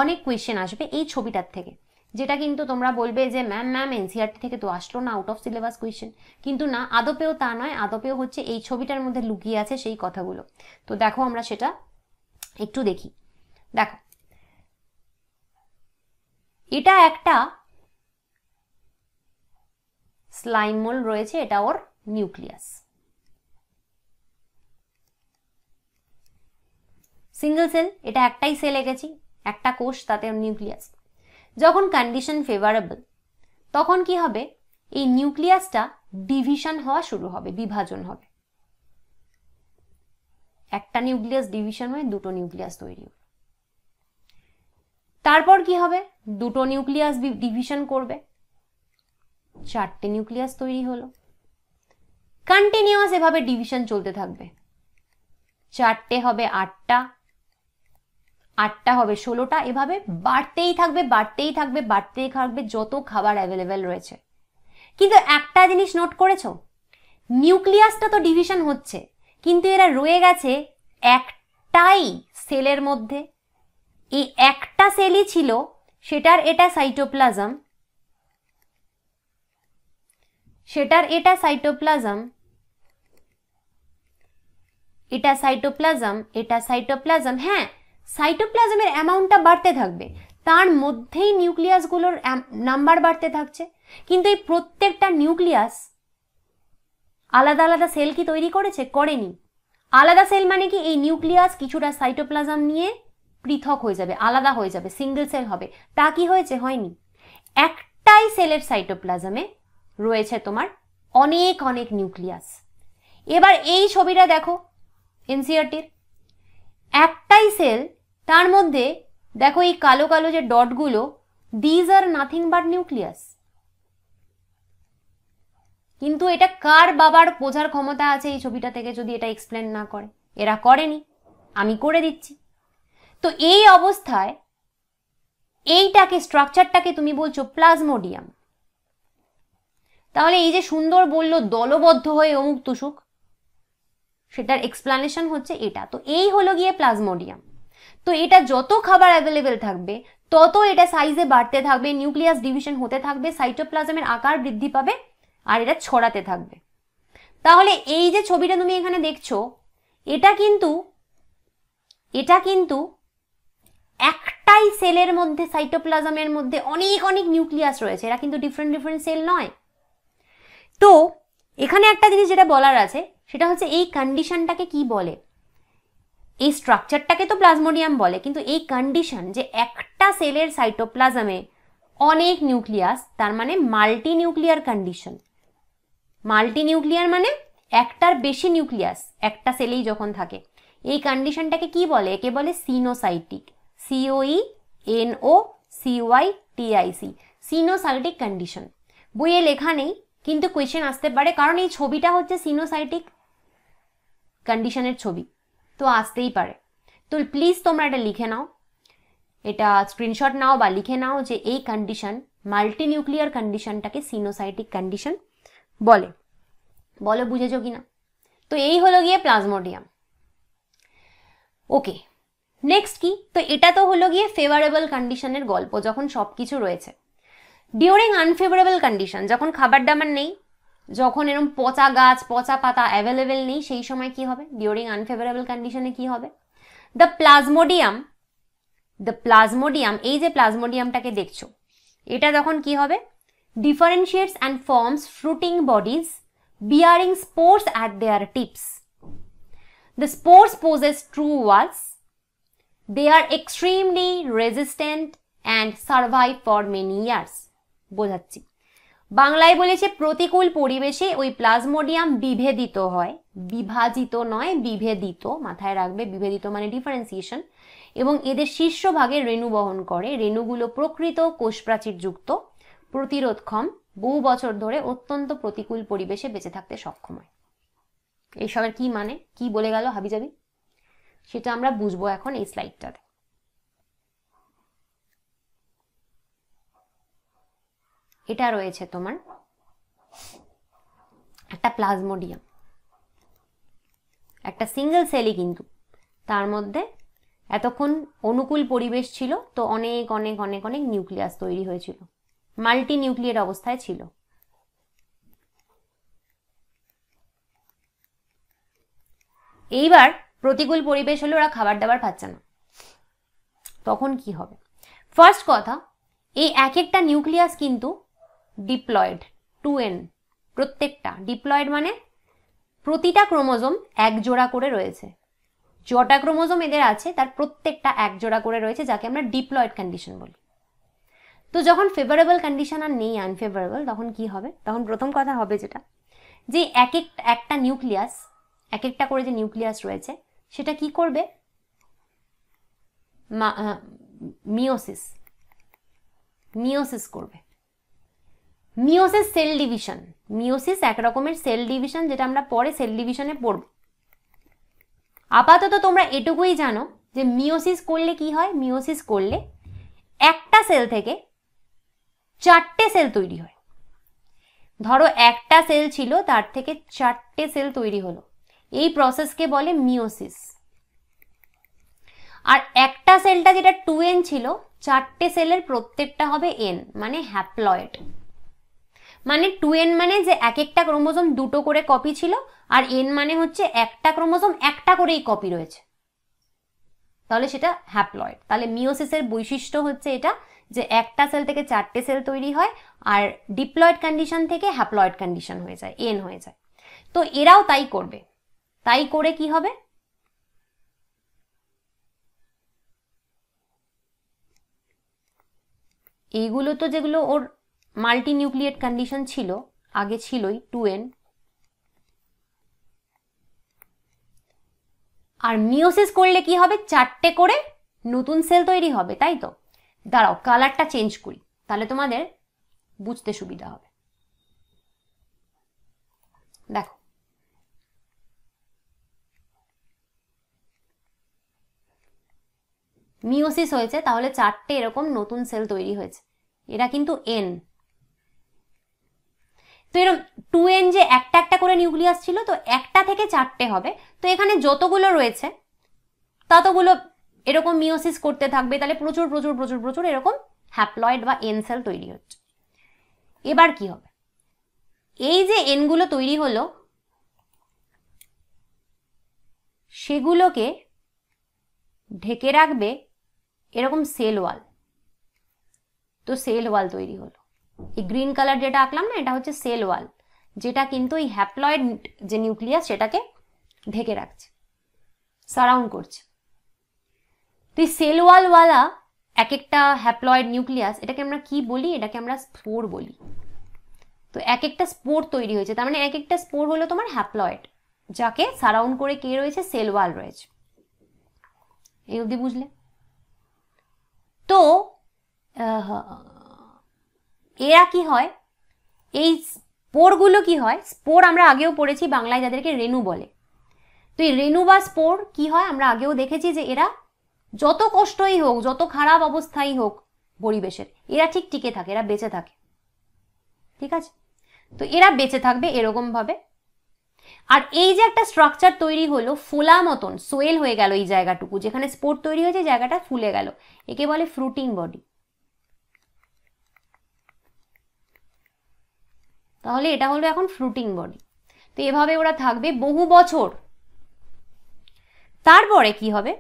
অনেক কোয়েশ্চেন আসবে এই ছবিটার থেকে যেটা কিন্তু তোমরা বলবে যে ম্যাম ম্যাম এনসিআরটি থেকে তো আসলো না আউট অফ সিলেবাস কোয়েশ্চেন কিন্তু না আদপেও তা নয় আদপেও হচ্ছে এই ছবিটার মধ্যে লুকিয়ে আছে সেই কথাগুলো তো দেখো আমরা সেটা একটু দেখি দেখো এটা একটা স্লাইমোল রয়েছে এটা ওর নিউক্লিয়াস সিঙ্গেল সেল এটা একটাই সেল এগেছি একটা কোষ তাতে নিউক্লিয়াস যখন কন্ডিশন ফেভারেবল তখন কি হবে এই নিউক্লিয়াসটা ডিভিশন হওয়া শুরু হবে বিভাজন হবে একটা নিউক্লিয়াস ডিভিশন হয়ে দুটো নিউক্লিয়াস তৈরি হবে তারপর কি হবে দুটো নিউক্লিয়াস ডিভিশন করবে চারটে নিউক্লিয়াস তৈরি হলো কন্টিনিউয়াস এভাবে ডিভিশন চলতে থাকবে চারটে হবে আটটা আটটা হবে ষোলোটা এভাবে বাড়তেই থাকবে বাড়তেই থাকবে বাড়তেই থাকবে যত খাবার অ্যাভেলেবেল রয়েছে কিন্তু একটা জিনিস নোট করেছো নিউক্লিয়াসটা তো ডিভিশন হচ্ছে কিন্তু এরা রয়ে গেছে একটাই সেলের মধ্যে এই একটা সেলই ছিল সেটার এটা সাইটোপ্লাজম সেটার এটা সাইটোপ্লাজম এটা সাইটোপ্লাজম এটা সাইটোপ্লাজম হ্যাঁ সাইটোপ্লাজমের অ্যামাউন্টটা বাড়তে থাকবে তার মধ্যেই নিউক্লিয়াসগুলোর নাম্বার বাড়তে থাকছে কিন্তু এই প্রত্যেকটা নিউক্লিয়াস আলাদা আলাদা সেল কি তৈরি করেছে করেনি আলাদা সেল মানে কি এই নিউক্লিয়াস কিছুটা সাইটোপ্লাজম নিয়ে পৃথক হয়ে যাবে আলাদা হয়ে যাবে সিঙ্গেল সেল হবে তা কি হয়েছে হয়নি একটাই সেলের সাইটোপ্লাজমে রয়েছে তোমার অনেক অনেক নিউক্লিয়াস এবার এই ছবিটা দেখো এনসিআরটির একটাই সেল তার মধ্যে দেখো এই কালো কালো যে ডটগুলো these are nothing but nucleus কিন্তু এটা কার বাবার বোঝার ক্ষমতা আছে এই ছবিটা থেকে যদি এটা এক্সপ্লেন না করে এরা করেনি আমি করে দিচ্ছি তো এই অবস্থায় এইটাকে স্ট্রাকচারটাকে তুমি বলছো প্লাজমোডিয়াম তাহলে এই যে সুন্দর বলল দলবদ্ধ হয়ে অমুক তুসুক সেটার এক্সপ্লানেশন হচ্ছে এটা তো এই হলো গিয়ে প্লাজমোডিয়াম তো এটা যত খাবার অ্যাভেলেবেল থাকবে তত এটা সাইজে বাড়তে থাকবে নিউক্লিয়াস ডিভিশন হতে থাকবে সাইটোপ্লাজমের আকার বৃদ্ধি পাবে আর এটা ছড়াতে থাকবে তাহলে এই যে ছবিটা তুমি এখানে দেখছো এটা কিন্তু এটা কিন্তু একটাই সেলের মধ্যে সাইটোপ্লাজমের মধ্যে অনেক অনেক নিউক্লিয়াস রয়েছে এরা কিন্তু ডিফারেন্ট ডিফারেন্ট সেল নয় তো এখানে একটা জিনিস যেটা বলার আছে সেটা হচ্ছে এই কন্ডিশনটাকে কি বলে এই স্ট্রাকচারটাকে তো প্লাজমোডিয়াম বলে কিন্তু এই কন্ডিশন যে একটা সেলের সাইটোপ্লাজমে অনেক নিউক্লিয়াস তার মানে multinuclear condition multinuclear মানে একটার বেশি নিউক্লিয়াস একটা সেলেই যখন থাকে এই কন্ডিশনটাকে কি বলে একে বলে coenocytic C O E N O C Y T I C coenocytic condition বইয়ে লেখা নেই কিন্তু কোয়েশ্চেন আসতে পারে কারণ এই ছবিটা হচ্ছে সিনোসাইটিক কন্ডিশনের ছবি তো আসতেই পারে তো প্লিজ তোমরা এটা লিখে নাও এটা স্ক্রিনশট নাও বা লিখে নাও যে এই কন্ডিশন মাল্টি নিউক্লিয়ার কন্ডিশনটাকে সিনোসাইটিক কন্ডিশন বলে বলো বুঝেছো কি না তো এই হলো গিয়ে প্লাজমোডিয়াম ওকে নেক্সট কি তো এটা তো হলো গিয়ে ফেভারেবল কন্ডিশনের গল্প যখন সব কিছু রয়েছে ডিউরিং আনফেভারেবল কন্ডিশন যখন খাবার দাবার নেই যখন এরকম পচা গাছ পচা পাতা অ্যাভেলেবেল নেই সেই সময় কি হবে ডিউরিং আনফেভারেবল কন্ডিশনে কি হবে দ্য প্লাজমোডিয়াম দ্য প্লাজমোডিয়াম এই যে প্লাজমোডিয়ামটাকে দেখছো এটা যখন কি হবে differentiates and forms fruiting bodies bearing spores at their tips the spores possess true walls they are extremely resistant and survive for many years বোঝাচ্ছি বাংলায় বলেছে প্রতিকূল পরিবেশে ওই প্লাজমোডিয়াম বিভেদিত হয় বিভাজিত নয় বিভেদিত মাথায় রাখবে বিভেদিত মানে ডিফারেন্সিয়েশন এবং এদের শীর্ষভাগে রেণু বহন করে রেণুগুলো প্রকৃত যুক্ত প্রতিরোধক্ষম বহু বছর ধরে অত্যন্ত প্রতিকূল পরিবেশে বেঁচে থাকতে সক্ষম হয় এইসবের কি মানে কি বলে গেল হাবিজাবি সেটা আমরা বুঝবো এখন এই স্লাইডটাতে এটা রয়েছে তোমার একটা প্লাজমোডিয়াম একটা সিঙ্গেল সেলই কিন্তু তার মধ্যে এতক্ষণ অনুকূল পরিবেশ ছিল তো অনেক অনেক অনেক অনেক নিউক্লিয়াস তৈরি হয়েছিল মাল্টি নিউক্লিয়ার অবস্থায় ছিল এইবার প্রতিকূল পরিবেশ হলে ওরা খাবার দাবার পাচ্ছে না তখন কি হবে ফার্স্ট কথা এই এক একটা নিউক্লিয়াস কিন্তু ডিপ্লয়েড টু এন প্রত্যেকটা ডিপ্লয়েড মানে প্রতিটা ক্রোমোজোম এক জোড়া করে রয়েছে জটা ক্রোমোজোম এদের আছে তার প্রত্যেকটা এক জোড়া করে রয়েছে যাকে আমরা ডিপ্লয়েড কন্ডিশন বলি তো যখন ফেভারেবল কন্ডিশন আর নেই আনফেভারেবল তখন কি হবে তখন প্রথম কথা হবে যেটা যে এক এক একটা নিউক্লিয়াস এক একটা করে যে নিউক্লিয়াস রয়েছে সেটা কি করবে মিওসিস মিওসিস করবে মিওসিস সেল ডিভিশন মিওসিস এক রকমের সেল ডিভিশন যেটা আমরা পরে সেল ডিভিশনে পড়ব আপাতত তোমরা এটুকুই জানো যে মিওসিস করলে কি হয় মিওসিস করলে একটা সেল থেকে চারটে সেল তৈরি হয় ধরো একটা সেল ছিল তার থেকে চারটে সেল তৈরি হলো এই প্রসেসকে বলে মিওসিস আর একটা সেলটা যেটা টু এন ছিল চারটে সেলের প্রত্যেকটা হবে এন মানে হ্যাপ্লয়েড মানে টু এন মানে যে এক একটা ক্রোমোজোম দুটো করে কপি ছিল আর এন মানে হচ্ছে একটা ক্রোমোজোম একটা করেই কপি রয়েছে তাহলে সেটা হ্যাপ্লয়েড তাহলে মিওসিসের বৈশিষ্ট্য হচ্ছে এটা যে একটা সেল থেকে চারটে সেল তৈরি হয় আর ডিপ্লয়েড কন্ডিশন থেকে হ্যাপ্লয়েড কন্ডিশন হয়ে যায় এন হয়ে যায় তো এরাও তাই করবে তাই করে কি হবে এইগুলো তো যেগুলো ওর মাল্টিনিউক্লিয়েট কন্ডিশন ছিল আগে ছিলই টু এন আর মিওসিস করলে কি হবে চারটে করে নতুন সেল তৈরি হবে তাই তো দাঁড়াও কালারটা চেঞ্জ করি তাহলে তোমাদের বুঝতে সুবিধা হবে দেখো মিওসিস হয়েছে তাহলে চারটে এরকম নতুন সেল তৈরি হয়েছে এরা কিন্তু এন তো এরকম টু এন যে একটা একটা করে নিউক্লিয়াস ছিল তো একটা থেকে চারটে হবে তো এখানে যতগুলো রয়েছে ততগুলো এরকম মিওসিস করতে থাকবে তাহলে প্রচুর প্রচুর প্রচুর প্রচুর এরকম হ্যাপ্লয়েড বা এন সেল তৈরি হচ্ছে এবার কি হবে এই যে এনগুলো তৈরি হলো সেগুলোকে ঢেকে রাখবে এরকম সেল ওয়াল তো সেল ওয়াল তৈরি হলো এই গ্রিন কালার যেটা আঁকলাম না এটা হচ্ছে সেল ওয়াল যেটা কিন্তু এই হ্যাপ্লয়েড যে নিউক্লিয়াস সেটাকে ঢেকে রাখছে সারাউন্ড করছে তো এই সেল ওয়ালওয়ালা এক একটা হ্যাপ্লয়েড নিউক্লিয়াস এটাকে আমরা কি বলি এটাকে আমরা স্পোর বলি তো এক একটা স্পোর তৈরি হয়েছে তার মানে এক একটা স্পোর হলো তোমার হ্যাপ্লয়েড যাকে সারাউন্ড করে কে রয়েছে সেল ওয়াল রয়েছে এই অবধি বুঝলে তো এরা কি হয় এই স্পোরগুলো কি হয় স্পোর আমরা আগেও পড়েছি বাংলায় যাদেরকে রেনু বলে তো এই রেনু বা স্পোর কি হয় আমরা আগেও দেখেছি যে এরা যত কষ্টই হোক যত খারাপ অবস্থাই হোক পরিবেশের এরা ঠিক টিকে থাকে এরা বেঁচে থাকে ঠিক আছে তো এরা বেঁচে থাকবে এরকমভাবে আর এই যে একটা স্ট্রাকচার তৈরি হলো ফোলা মতন সোয়েল হয়ে গেল এই জায়গাটুকু যেখানে স্পোর্ট তৈরি হয়েছে জায়গাটা ফুলে গেল একে বলে ফ্রুটিং বডি তাহলে এটা হলো এখন ফ্রুটিং বডি তো এভাবে ওরা থাকবে বহু বছর তারপরে কি হবে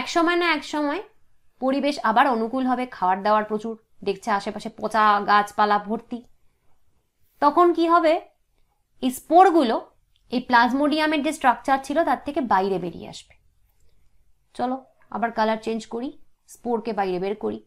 এক সময় না এক সময় পরিবেশ আবার অনুকূল হবে খাবার দাবার প্রচুর দেখছে আশেপাশে পচা গাছপালা ভর্তি তখন কি হবে এই স্পোরগুলো এই প্লাজমোডিয়ামের যে স্ট্রাকচার ছিল তার থেকে বাইরে বেরিয়ে আসবে চলো আবার কালার চেঞ্জ করি স্পোরকে বাইরে বের করি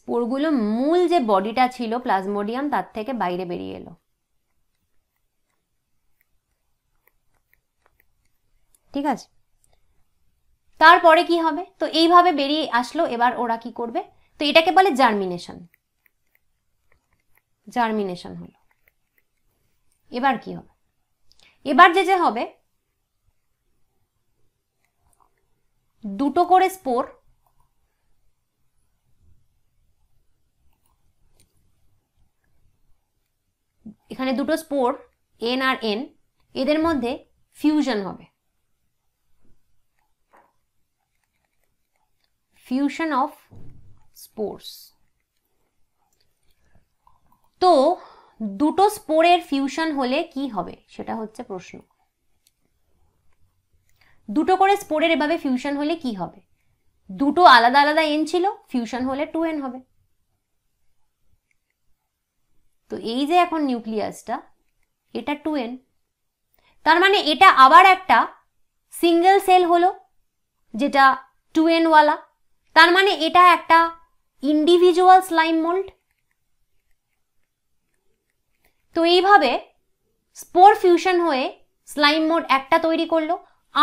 স্পোরগুলো মূল যে বডিটা ছিল প্লাজমোডিয়াম তার থেকে বাইরে বেরিয়ে এলো ঠিক আছে তারপরে কি হবে তো এইভাবে বেরিয়ে আসলো এবার ওরা কি করবে তো এটাকে বলে জার্মিনেশন জার্মিনেশন হলো এবার কি হবে এবার যে যে হবে দুটো করে স্পোর এখানে দুটো স্পোর এন আর এন এদের মধ্যে ফিউশন হবে ফিউশন অফ স্পোর্স তো দুটো স্পোরের ফিউশন হলে কি হবে সেটা হচ্ছে প্রশ্ন দুটো করে স্পোরের এভাবে ফিউশন হলে কি হবে দুটো আলাদা আলাদা এন ছিল ফিউশন হলে টু এন হবে তো এই যে এখন নিউক্লিয়াসটা এটা টু এন তার মানে এটা আবার একটা সিঙ্গেল সেল হলো যেটা টু এনওয়ালা তার মানে এটা একটা ইন্ডিভিজুয়াল স্লাইম মোল্ড তো এইভাবে স্পোর ফিউশন হয়ে স্লাইম মোড একটা তৈরি করলো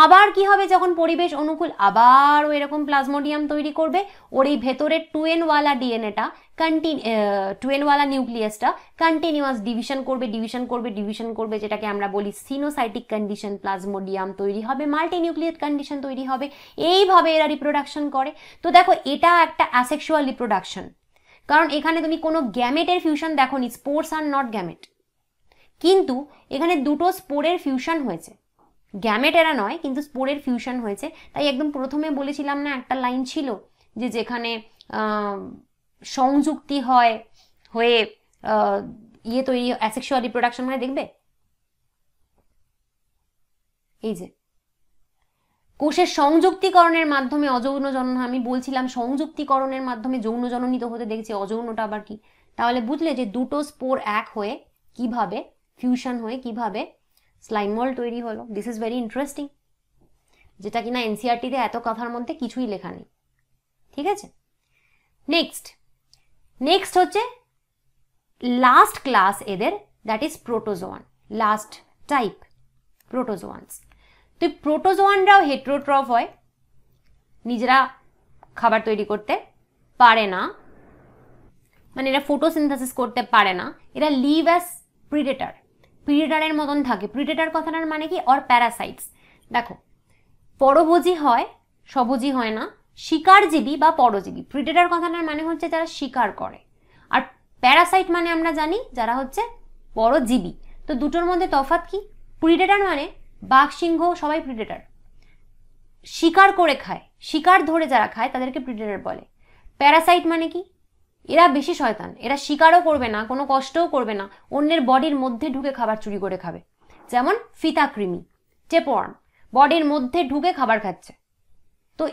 আবার কি হবে যখন পরিবেশ অনুকূল আবারও এরকম প্লাজমোডিয়াম তৈরি করবে ওর এই ভেতরের টুয়েনওয়ালা ডিএনএটা কন্টিনিউ টুয়েনওয়ালা নিউক্লিয়াসটা কন্টিনিউয়াস ডিভিশন করবে ডিভিশন করবে ডিভিশন করবে যেটাকে আমরা বলি সিনোসাইটিক কন্ডিশন প্লাজমোডিয়াম তৈরি হবে মাল্টি কন্ডিশন তৈরি হবে এইভাবে এরা রিপ্রোডাকশন করে তো দেখো এটা একটা অ্যাসেক্সুয়াল রিপ্রোডাকশন কারণ এখানে তুমি কোনো গ্যামেটের ফিউশন দেখো নি স্পোর্টস আর নট গ্যামেট কিন্তু এখানে দুটো স্পোরের ফিউশন হয়েছে গ্যামেটেরা নয় কিন্তু স্পোরের ফিউশন হয়েছে তাই একদম প্রথমে বলেছিলাম না একটা লাইন ছিল যে যেখানে সংযুক্তি হয় হয়ে ইয়ে তৈরি অ্যাসেক্সুয়াল রিপ্রোডাকশন হয় দেখবে এই যে কোষের সংযুক্তিকরণের মাধ্যমে অযৌন জনন আমি বলছিলাম সংযুক্তিকরণের মাধ্যমে যৌন জননিত হতে দেখছি অযৌনটা আবার কি তাহলে বুঝলে যে দুটো স্পোর এক হয়ে কিভাবে ফিউশন হয়ে কিভাবে স্লাইম মল তৈরি হলো দিস ইজ ভেরি ইন্টারেস্টিং যেটা কিনা এনসিআরটিতে e এত কথার মধ্যে কিছুই লেখা নেই ঠিক আছে নেক্সট নেক্সট হচ্ছে লাস্ট ক্লাস এদের that is protozoan last type protozoans তো প্রোটোজোয়ানরাও হেট্রোট্রফ হয় নিজেরা খাবার তৈরি করতে পারে না মানে এরা ফোটোসিনথাসিস করতে পারে না এরা লিভ অ্যাজ প্রিডেটার প্রিডেটারের মতন থাকে প্রিডেটার কথাটার মানে কি অর প্যারাসাইটস দেখো পরভোজী হয় সবজি হয় না শিকারজীবী বা পরজীবী প্রিডেটার কথাটার মানে হচ্ছে যারা শিকার করে আর প্যারাসাইট মানে আমরা জানি যারা হচ্ছে পরজীবী তো দুটোর মধ্যে তফাত কি প্রিডেটার মানে বাঘ সিংহ সবাই প্রিডেটার শিকার করে খায় শিকার ধরে যারা খায় তাদেরকে প্রিডেটার বলে প্যারাসাইট মানে কি এরা বেশি শয়তান এরা শিকারও করবে না কোনো কষ্টও করবে না অন্যের বডির মধ্যে ঢুকে খাবার চুরি করে খাবে যেমন ফিতা কৃমি টেপওয়ার্ম বডির মধ্যে ঢুকে খাবার খাচ্ছে তো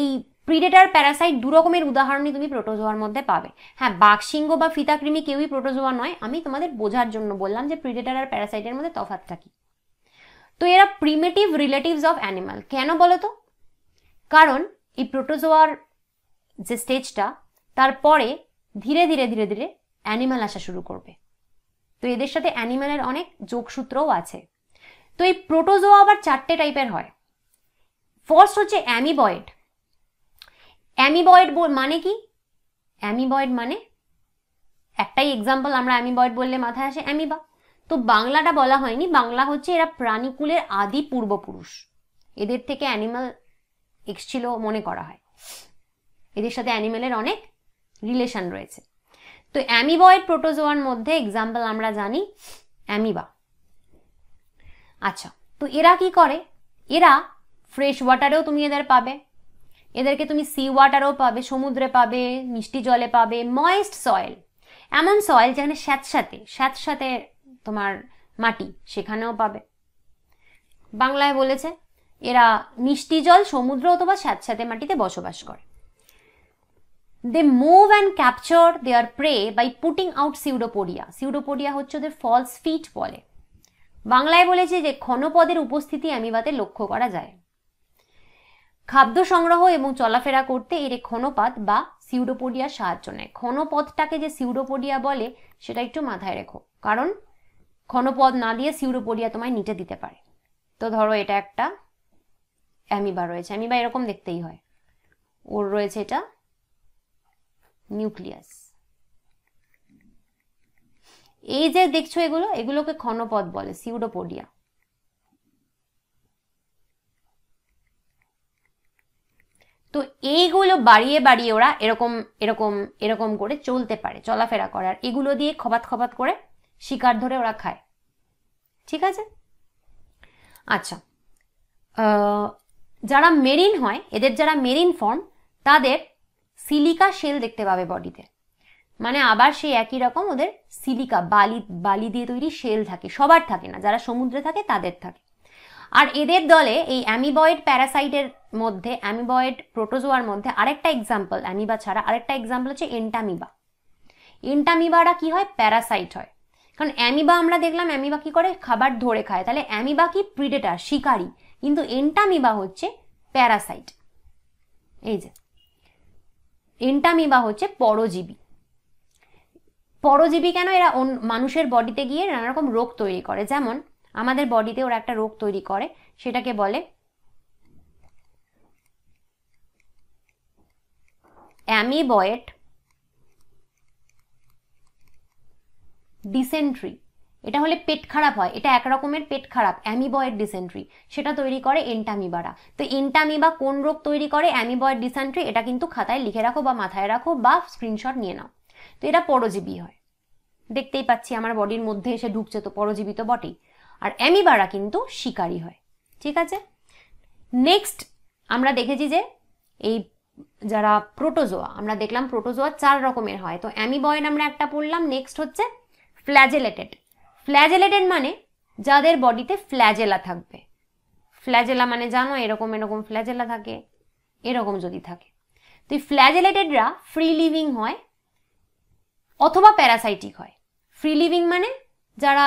এই প্রিডেটার প্যারাসাইট দু রকমের উদাহরণই তুমি প্রোটোজোয়ার মধ্যে পাবে হ্যাঁ বাঘসিংহ বা কৃমি কেউই প্রোটোজোয়া নয় আমি তোমাদের বোঝার জন্য বললাম যে প্রিডেটার আর প্যারাসাইটের মধ্যে তফাতটা কি তো এরা প্রিমেটিভ রিলেটিভস অফ অ্যানিমাল কেন বলো তো কারণ এই প্রোটোজোয়ার যে স্টেজটা তারপরে ধীরে ধীরে ধীরে ধীরে অ্যানিমাল আসা শুরু করবে তো এদের সাথে অ্যানিমালের অনেক যোগসূত্রও আছে তো এই প্রোটোজোয়া আবার চারটে টাইপের হয় ফার্স্ট হচ্ছে অ্যামিবয়েড অ্যামিবয়েড মানে কি অ্যামিবয়েড মানে একটাই এক্সাম্পল আমরা অ্যামিবয়েড বললে মাথায় আসে অ্যামিবা তো বাংলাটা বলা হয়নি বাংলা হচ্ছে এরা প্রাণীকুলের আদি পূর্বপুরুষ এদের থেকে অ্যানিমাল এক্স ছিল মনে করা হয় এদের সাথে অ্যানিমেলের অনেক রিলেশন রয়েছে তো অ্যামিবয়েড প্রোটোজোয়ার মধ্যে এক্সাম্পল আমরা জানি অ্যামিবা আচ্ছা তো এরা কি করে এরা ফ্রেশ ওয়াটারেও তুমি এদের পাবে এদেরকে তুমি সি ওয়াটারও পাবে সমুদ্রে পাবে মিষ্টি জলে পাবে ময়েস্ট সয়েল এমন সয়েল যেখানে স্যাঁতস্যাঁতে স্যাঁতস্যাঁতে তোমার মাটি সেখানেও পাবে বাংলায় বলেছে এরা মিষ্টি জল সমুদ্র অথবা স্যাঁতস্যাঁতে মাটিতে বসবাস করে They move and capture their prey by putting out pseudopodia. Pseudopodia হচ্ছে ওদের ফলস ফিট বলে বাংলায় বলেছে যে ক্ষণপদের উপস্থিতি অ্যামিবাতে লক্ষ্য করা যায় খাদ্য সংগ্রহ এবং চলাফেরা করতে এর ক্ষণপাত বা সিউডোপোডিয়ার সাহায্য নেয় ক্ষণপদটাকে যে সিউডোপোডিয়া বলে সেটা একটু মাথায় রেখো কারণ ক্ষণপদ না দিয়ে সিউডোপোডিয়া তোমায় নিটে দিতে পারে তো ধরো এটা একটা অ্যামিবা রয়েছে অ্যামিবা এরকম দেখতেই হয় ওর রয়েছে এটা নিউক্লিয়াস এই যে দেখছো এগুলো এগুলোকে ক্ষণপদ বলে সিউডোপোডিয়া তো এইগুলো বাড়িয়ে বাড়িয়ে ওরা এরকম এরকম এরকম করে চলতে পারে চলাফেরা করার এগুলো দিয়ে খবাত খবাত করে শিকার ধরে ওরা খায় ঠিক আছে আচ্ছা যারা মেরিন হয় এদের যারা মেরিন ফর্ম তাদের সিলিকা শেল দেখতে পাবে বডিতে মানে আবার সেই একই রকম ওদের সিলিকা বালি বালি দিয়ে তৈরি শেল থাকে সবার থাকে না যারা সমুদ্রে থাকে তাদের থাকে আর এদের দলে এই অ্যামিবয়েড প্যারাসাইটের মধ্যে অ্যামিবয়েড প্রোটোজোয়ার মধ্যে আরেকটা এক্সাম্পল অ্যামিবা ছাড়া আরেকটা এক্সাম্পল হচ্ছে এন্টামিবা এন্টামিবারা কি হয় প্যারাসাইট হয় কারণ অ্যামিবা আমরা দেখলাম অ্যামিবা কি করে খাবার ধরে খায় তাহলে অ্যামিবা কি প্রিডেটার শিকারী কিন্তু এন্টামিবা হচ্ছে প্যারাসাইট এই যে ইন্টামিবা হচ্ছে পরজীবী পরজীবী কেন এরা মানুষের বডিতে গিয়ে নানা রকম রোগ তৈরি করে যেমন আমাদের বডিতে ওরা একটা রোগ তৈরি করে সেটাকে বলে অ্যামিবয়েট ডিসেন্ট্রি এটা হলে পেট খারাপ হয় এটা এক রকমের পেট খারাপ অ্যামিবয়েড ডিসেন্ট্রি সেটা তৈরি করে এন্টামিবারা তো এন্টামিবা কোন রোগ তৈরি করে অ্যামিবয়েড ডিসেন্ট্রি এটা কিন্তু খাতায় লিখে রাখো বা মাথায় রাখো বা স্ক্রিনশট নিয়ে নাও তো এটা পরজীবী হয় দেখতেই পাচ্ছি আমার বডির মধ্যে এসে ঢুকছে তো পরজীবী তো বটেই আর অ্যামিবারা কিন্তু শিকারী হয় ঠিক আছে নেক্সট আমরা দেখেছি যে এই যারা প্রোটোজোয়া আমরা দেখলাম প্রোটোজোয়া চার রকমের হয় তো অ্যামিবয়েড আমরা একটা পড়লাম নেক্সট হচ্ছে ফ্ল্যাজেলেটেড ফ্ল্যাজেলেটেড মানে যাদের বডিতে ফ্ল্যাজেলা থাকবে ফ্ল্যাজেলা মানে জানো এরকম এরকম ফ্ল্যাজেলা থাকে এরকম যদি থাকে তো এই ফ্ল্যাজেলেটেডরা ফ্রি লিভিং হয় অথবা প্যারাসাইটিক হয় ফ্রি লিভিং মানে যারা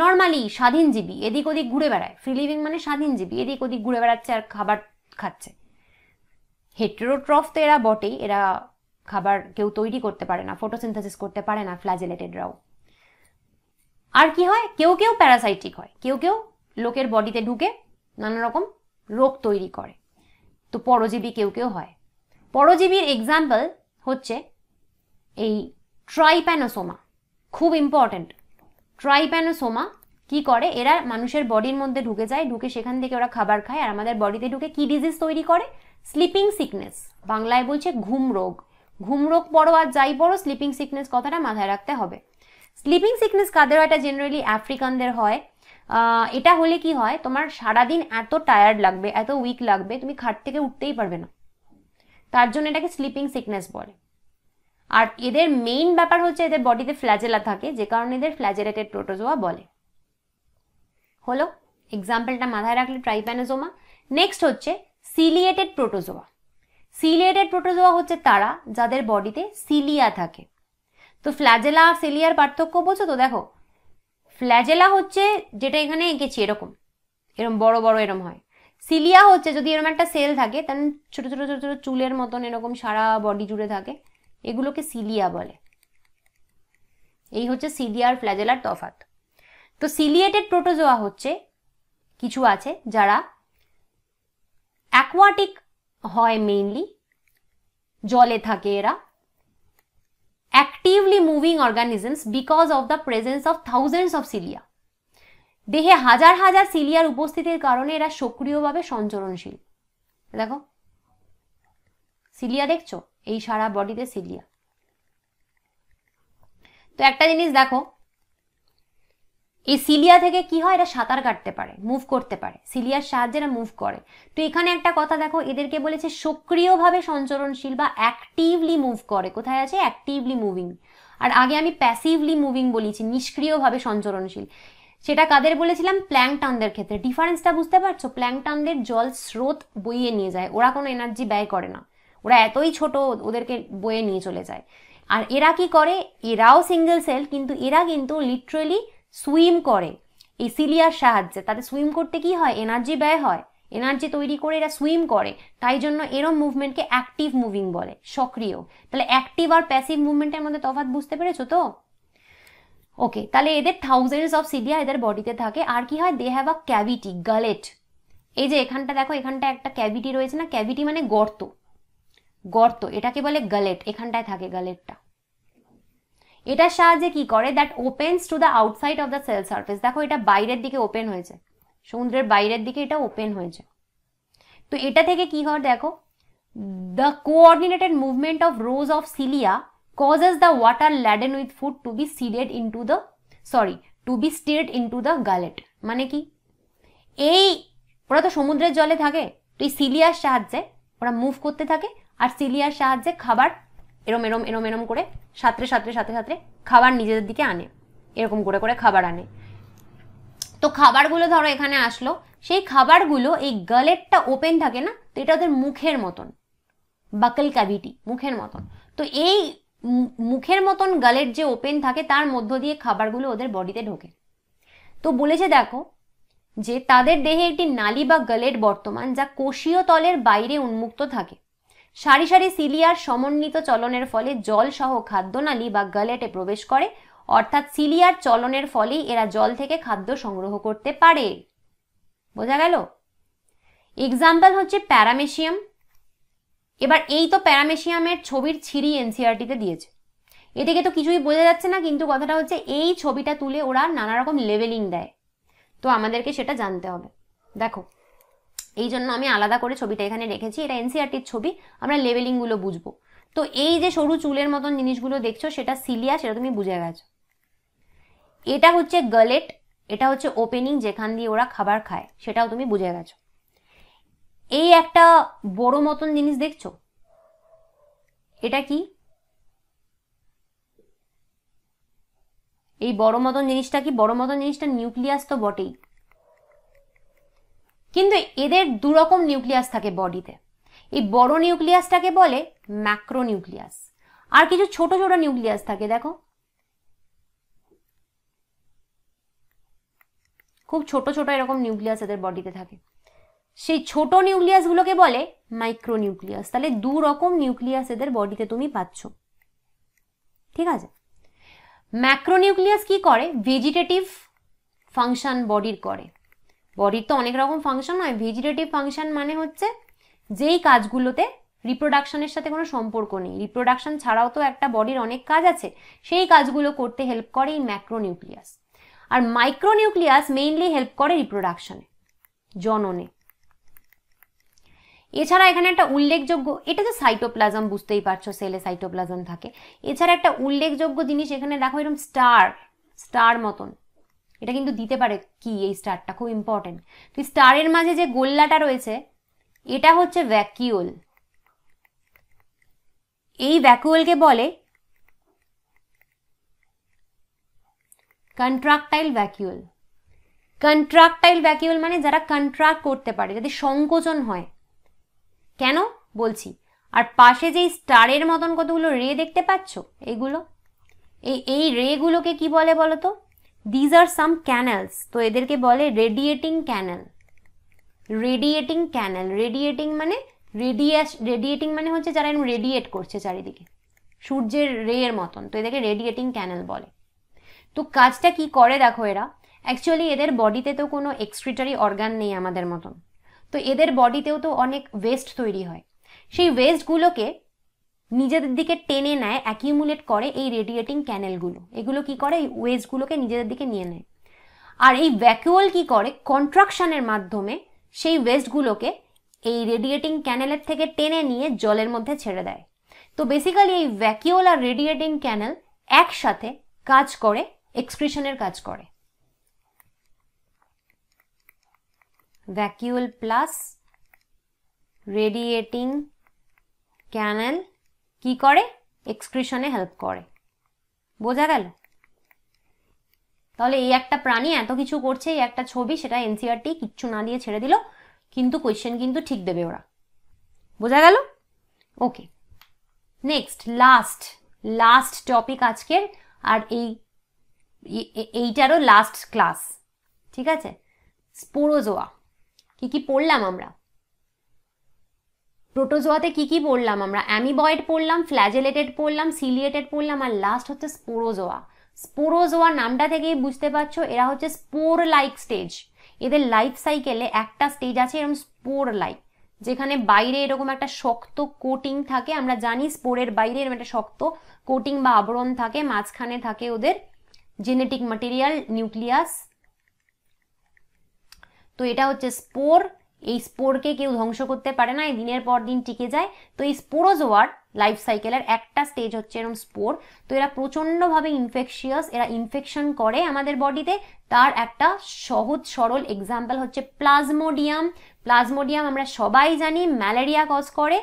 নর্মালি স্বাধীনজীবী এদিক ওদিক ঘুরে বেড়ায় ফ্রি লিভিং মানে স্বাধীনজীবী এদিক ওদিক ঘুরে বেড়াচ্ছে আর খাবার খাচ্ছে হেট্রোট্রফ তো এরা বটেই এরা খাবার কেউ তৈরি করতে পারে না ফটোসিনথেসিস করতে পারে না ফ্ল্যাজেলেটেডরাও আর কি হয় কেউ কেউ প্যারাসাইটিক হয় কেউ কেউ লোকের বডিতে ঢুকে নানা রকম রোগ তৈরি করে তো পরজীবী কেউ কেউ হয় পরজীবীর এক্সাম্পল হচ্ছে এই ট্রাইপ্যানোসোমা খুব ইম্পর্ট্যান্ট ট্রাইপ্যানোসোমা কি করে এরা মানুষের বডির মধ্যে ঢুকে যায় ঢুকে সেখান থেকে ওরা খাবার খায় আর আমাদের বডিতে ঢুকে কি ডিজিজ তৈরি করে স্লিপিং সিকনেস বাংলায় বলছে ঘুম রোগ ঘুম রোগ পড়ো আর যাই পড়ো স্লিপিং সিকনেস কথাটা মাথায় রাখতে হবে স্লিপিং সিকনেস কাদের হয় এটা জেনারেলি আফ্রিকানদের হয় এটা হলে কি হয় তোমার সারাদিন এত টায়ার্ড লাগবে এত উইক লাগবে তুমি খাট থেকে উঠতেই পারবে না তার জন্য এটাকে স্লিপিং সিকনেস বলে আর এদের মেইন ব্যাপার হচ্ছে এদের বডিতে ফ্ল্যাজেলা থাকে যে কারণে এদের ফ্ল্যাজেলেটেড প্রোটোজোয়া বলে হলো এক্সাম্পলটা মাথায় রাখলে ট্রাইপ্যানোজোমা নেক্সট হচ্ছে সিলিয়েটেড প্রোটোজোয়া সিলিয়েটেড প্রোটোজোয়া হচ্ছে তারা যাদের বডিতে সিলিয়া থাকে তো ফ্ল্যাজেলা আর সিলিয়ার পার্থক্য বোঝো তো দেখো ফ্ল্যাজেলা হচ্ছে যেটা এখানে এঁকেছি এরকম এরম বড় বড় এরম হয় সিলিয়া হচ্ছে যদি এরম একটা সেল থাকে তাহলে ছোট ছোট ছোট ছোট চুলের মতন এরকম সারা বডি জুড়ে থাকে এগুলোকে সিলিয়া বলে এই হচ্ছে সিলিয়া আর ফ্ল্যাজেলার তফাত তো সিলিয়েটেড প্রোটোজোয়া হচ্ছে কিছু আছে যারা অ্যাকোয়াটিক হয় মেইনলি জলে থাকে এরা actively moving organisms because of the presence of thousands of cilia. দেহে হাজার হাজার সিলিয়ার উপস্থিতির কারণে এরা সক্রিয়ভাবে সঞ্চরণশীল দেখো সিলিয়া দেখছো এই সারা বডিতে সিলিয়া তো একটা জিনিস দেখো এই সিলিয়া থেকে কি হয় এরা সাঁতার কাটতে পারে মুভ করতে পারে সিলিয়ার সাহায্যে এরা মুভ করে তো এখানে একটা কথা দেখো এদেরকে বলেছে সক্রিয়ভাবে সঞ্চরণশীল বা অ্যাক্টিভলি মুভ করে কোথায় আছে অ্যাক্টিভলি মুভিং আর আগে আমি প্যাসিভলি মুভিং বলেছি নিষ্ক্রিয়ভাবে সঞ্চরণশীল সেটা কাদের বলেছিলাম প্ল্যাংটানদের ক্ষেত্রে ডিফারেন্সটা বুঝতে পারছো প্ল্যাংটানদের জল স্রোত বইয়ে নিয়ে যায় ওরা কোনো এনার্জি ব্যয় করে না ওরা এতই ছোট ওদেরকে বয়ে নিয়ে চলে যায় আর এরা কি করে এরাও সিঙ্গেল সেল কিন্তু এরা কিন্তু লিটারেলি সুইম করে এই সিলিয়ার সাহায্যে তাদের সুইম করতে কি হয় এনার্জি ব্যয় হয় এনার্জি তৈরি করে এরা সুইম করে তাই জন্য এরম মুভমেন্টকে অ্যাক্টিভ মুভিং বলে সক্রিয় তাহলে অ্যাক্টিভ আর প্যাসিভ মুভমেন্টের মধ্যে তফাৎ বুঝতে পেরেছো তো ওকে তাহলে এদের থাউজেন্ডস অফ সিলিয়া এদের বডিতে থাকে আর কি হয় দে হ্যাভ আ ক্যাভিটি গালেট এই যে এখানটা দেখো এখানটা একটা ক্যাভিটি রয়েছে না ক্যাভিটি মানে গর্ত গর্ত এটাকে বলে গালেট এখানটায় থাকে গালেটটা এটার সাহায্যে কি করে that opens to the outside of the cell surface দেখো এটা বাইরের দিকে ওপেন হয়েছে সমুদ্রের বাইরের দিকে এটা ওপেন হয়েছে তো এটা থেকে কি হয় দেখো the coordinated movement of rows of cilia water laden with food to be steered into the sorry to be steered into the gullet মানে কি এই ওরা তো সমুদ্রের জলে থাকে তো এই সিলিয়ার সাহায্যে ওরা মুভ করতে থাকে আর সিলিয়ার সাহায্যে খাবার এরম এরম এরম এরম করে সাঁতরে সাঁতরে সাথে সাথে খাবার নিজেদের দিকে আনে এরকম করে করে খাবার আনে তো খাবারগুলো ধরো এখানে আসলো সেই খাবারগুলো এই গলেটটা ওপেন থাকে না তো এটা ওদের মুখের মতন বাকল ক্যাভিটি মুখের মতন তো এই মুখের মতন গালেট যে ওপেন থাকে তার মধ্য দিয়ে খাবারগুলো ওদের বডিতে ঢোকে তো বলেছে দেখো যে তাদের দেহে একটি নালি বা গালেট বর্তমান যা কোষীয় তলের বাইরে উন্মুক্ত থাকে সারি সারি সিলিয়ার সমন্বিত চলনের ফলে জল সহ খাদ্যনালী বা গ্যালেটে প্রবেশ করে অর্থাৎ সিলিয়ার চলনের ফলেই এরা জল থেকে খাদ্য সংগ্রহ করতে পারে বোঝা গেল এক্সাম্পল হচ্ছে প্যারামেশিয়াম এবার এই তো প্যারামেশিয়ামের ছবির ছিঁড়ি এনসিআরটিতে দিয়েছে এ থেকে তো কিছুই বোঝা যাচ্ছে না কিন্তু কথাটা হচ্ছে এই ছবিটা তুলে ওরা নানা রকম লেভেলিং দেয় তো আমাদেরকে সেটা জানতে হবে দেখো এই জন্য আমি আলাদা করে ছবিটা এখানে রেখেছি এটা এনসিআরটির ছবি আমরা লেভেলিংগুলো বুঝবো তো এই যে সরু চুলের মতন জিনিসগুলো দেখছো সেটা সিলিয়া সেটা তুমি বুঝে গেছো এটা হচ্ছে গলেট এটা হচ্ছে ওপেনিং যেখান দিয়ে ওরা খাবার খায় সেটাও তুমি বুঝে গেছো এই একটা বড় মতন জিনিস দেখছো এটা কি এই বড় মতন জিনিসটা কি বড় মতন জিনিসটা নিউক্লিয়াস তো বটেই কিন্তু এদের দুরকম নিউক্লিয়াস থাকে বডিতে এই বড় নিউক্লিয়াসটাকে বলে ম্যাক্রো নিউক্লিয়াস আর কিছু ছোট ছোট নিউক্লিয়াস থাকে দেখো খুব ছোট ছোট এরকম নিউক্লিয়াস এদের বডিতে থাকে সেই ছোট নিউক্লিয়াসগুলোকে বলে মাইক্রো নিউক্লিয়াস তাহলে দু রকম নিউক্লিয়াস এদের বডিতে তুমি পাচ্ছ ঠিক আছে ম্যাক্রো নিউক্লিয়াস কি করে ভেজিটেটিভ ফাংশন বডির করে বডির তো অনেক রকম ফাংশন হয় ভেজিটেটিভ ফাংশন মানে হচ্ছে যেই কাজগুলোতে রিপ্রোডাকশনের সাথে কোনো সম্পর্ক নেই রিপ্রোডাকশন ছাড়াও তো একটা বডির অনেক কাজ আছে সেই কাজগুলো করতে হেল্প করে এই ম্যাক্রোনিউক্লিয়াস আর মাইক্রোনিউক্লিয়াস মেইনলি হেল্প করে রিপ্রোডাকশনে জননে এছাড়া এখানে একটা উল্লেখযোগ্য এটা তো সাইটোপ্লাজম বুঝতেই পারছো সেলে সাইটোপ্লাজম থাকে এছাড়া একটা উল্লেখযোগ্য জিনিস এখানে দেখো এরকম স্টার স্টার মতন এটা কিন্তু দিতে পারে কি এই স্টারটা খুব ইম্পর্টেন্ট তো স্টারের মাঝে যে গোল্লাটা রয়েছে এটা হচ্ছে ভ্যাকিউল এই ভ্যাকুয়েলকে বলে কন্ট্রাক্টাইল ভ্যাকিউল কন্ট্রাক্টাইল ভ্যাকিউল মানে যারা কন্ট্রাক্ট করতে পারে যাদের সংকোচন হয় কেন বলছি আর পাশে যেই স্টারের মতন কতগুলো রে দেখতে পাচ্ছ এইগুলো এই এই রেগুলোকে কি বলে বলো তো দিজ আর সাম ক্যানেলস তো এদেরকে বলে radiating canal radiating canal radiating মানে রেডিয়াস রেডিয়েটিং মানে হচ্ছে যারা এরকম রেডিয়েট করছে চারিদিকে সূর্যের রে এর মতন তো এদেরকে রেডিয়েটিং ক্যানেল বলে তো কাজটা কি করে দেখো এরা অ্যাকচুয়ালি এদের বডিতে তো কোনো এক্সক্রিটারি অর্গান নেই আমাদের মতন তো এদের বডিতেও তো অনেক ওয়েস্ট তৈরি হয় সেই ওয়েস্টগুলোকে নিজেদের দিকে টেনে নেয় অ্যাকিউমুলেট করে এই রেডিয়েটিং ক্যানেলগুলো এগুলো কি করে এই ওয়েস্টগুলোকে নিজেদের দিকে নিয়ে নেয় আর এই ভ্যাকুয়াল কি করে কন্ট্রাকশনের মাধ্যমে সেই ওয়েস্টগুলোকে এই রেডিয়েটিং ক্যানেলের থেকে টেনে নিয়ে জলের মধ্যে ছেড়ে দেয় তো বেসিক্যালি এই ভ্যাকিউল আর রেডিয়েটিং ক্যানেল একসাথে কাজ করে এক্সক্রিশনের কাজ করে ভ্যাকিউল প্লাস রেডিয়েটিং ক্যানেল কি করে এক্সক্রিশনে হেল্প করে বোঝা গেল তাহলে এই একটা প্রাণী এত কিছু করছে এই একটা ছবি সেটা এনসিআরটি e কিচ্ছু না দিয়ে ছেড়ে দিল কিন্তু কোয়েশ্চেন কিন্তু ঠিক দেবে ওরা বোঝা গেল okay next last last topic আজকের আর এই এইটারও লাস্ট ক্লাস ঠিক আছে স্পোরোজোয়া কি কি পড়লাম আমরা প্রোটোজোয়াতে কি কি পড়লাম আমরা অ্যামিবয়েড পড়লাম ফ্ল্যাজেলেটেড পড়লাম সিলিয়েটেড পড়লাম আর লাস্ট হচ্ছে স্পোরোজোয়া স্পোরোজোয়া নামটা থেকেই বুঝতে পারছো এরা হচ্ছে স্পোর লাইক স্টেজ এদের লাইফ সাইকেলে একটা স্টেজ আছে এরকম স্পোর লাইক যেখানে বাইরে এরকম একটা শক্ত কোটিং থাকে আমরা জানি স্পোরের বাইরে এরকম একটা শক্ত কোটিং বা আবরণ থাকে মাঝখানে থাকে ওদের জেনেটিক মাটেরিয়াল নিউক্লিয়াস তো এটা হচ্ছে স্পোর এই স্পোরকে কেউ ধ্বংস করতে পারে না এই দিনের পর দিন টিকে যায় তো এই স্পোরোজোয়ার লাইফ সাইকেলের একটা স্টেজ হচ্ছে এরম স্পোর তো এরা প্রচণ্ডভাবে ইনফেকশিয়াস এরা ইনফেকশন করে আমাদের বডিতে তার একটা সহজ সরল এক্সাম্পল হচ্ছে প্লাজমোডিয়াম প্লাজমোডিয়াম আমরা সবাই জানি ম্যালেরিয়া কজ করে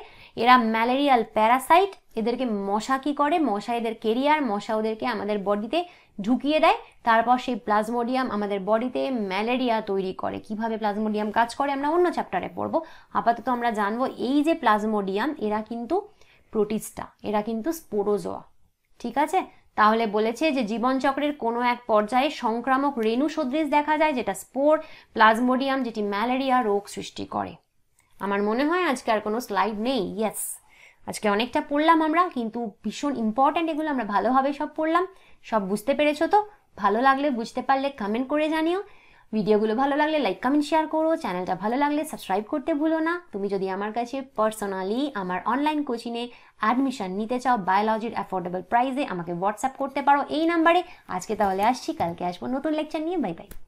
এরা ম্যালেরিয়াল প্যারাসাইট এদেরকে মশা কি করে মশা এদের কেরিয়ার মশা ওদেরকে আমাদের বডিতে ঢুকিয়ে দেয় তারপর সেই প্লাজমোডিয়াম আমাদের বডিতে ম্যালেরিয়া তৈরি করে কিভাবে প্লাজমোডিয়াম কাজ করে আমরা অন্য চ্যাপ্টারে পড়ব আপাতত আমরা জানবো এই যে প্লাজমোডিয়াম এরা কিন্তু প্রোটিস্টা এরা কিন্তু স্পোরোজোয়া ঠিক আছে তাহলে বলেছে যে জীবনচক্রের কোনো এক পর্যায়ে সংক্রামক রেণু সদৃশ দেখা যায় যেটা স্পোর প্লাজমোডিয়াম যেটি ম্যালেরিয়া রোগ সৃষ্টি করে আমার মনে হয় আজকে আর কোনো স্লাইড নেই ইয়েস আজকে অনেকটা পড়লাম আমরা কিন্তু ভীষণ ইম্পর্ট্যান্ট এগুলো আমরা ভালোভাবে সব পড়লাম সব বুঝতে পেরেছো তো ভালো লাগলে বুঝতে পারলে কমেন্ট করে জানিও ভিডিওগুলো ভালো লাগলে লাইক কমেন্ট শেয়ার করো চ্যানেলটা ভালো লাগলে সাবস্ক্রাইব করতে ভুলো না তুমি যদি আমার কাছে পার্সোনালি আমার অনলাইন কোচিংয়ে অ্যাডমিশন নিতে চাও বায়োলজির অ্যাফোর্ডেবল প্রাইসে আমাকে হোয়াটসঅ্যাপ করতে পারো এই নাম্বারে আজকে তাহলে আসছি কালকে আসবো নতুন লেকচার নিয়ে বাই বাই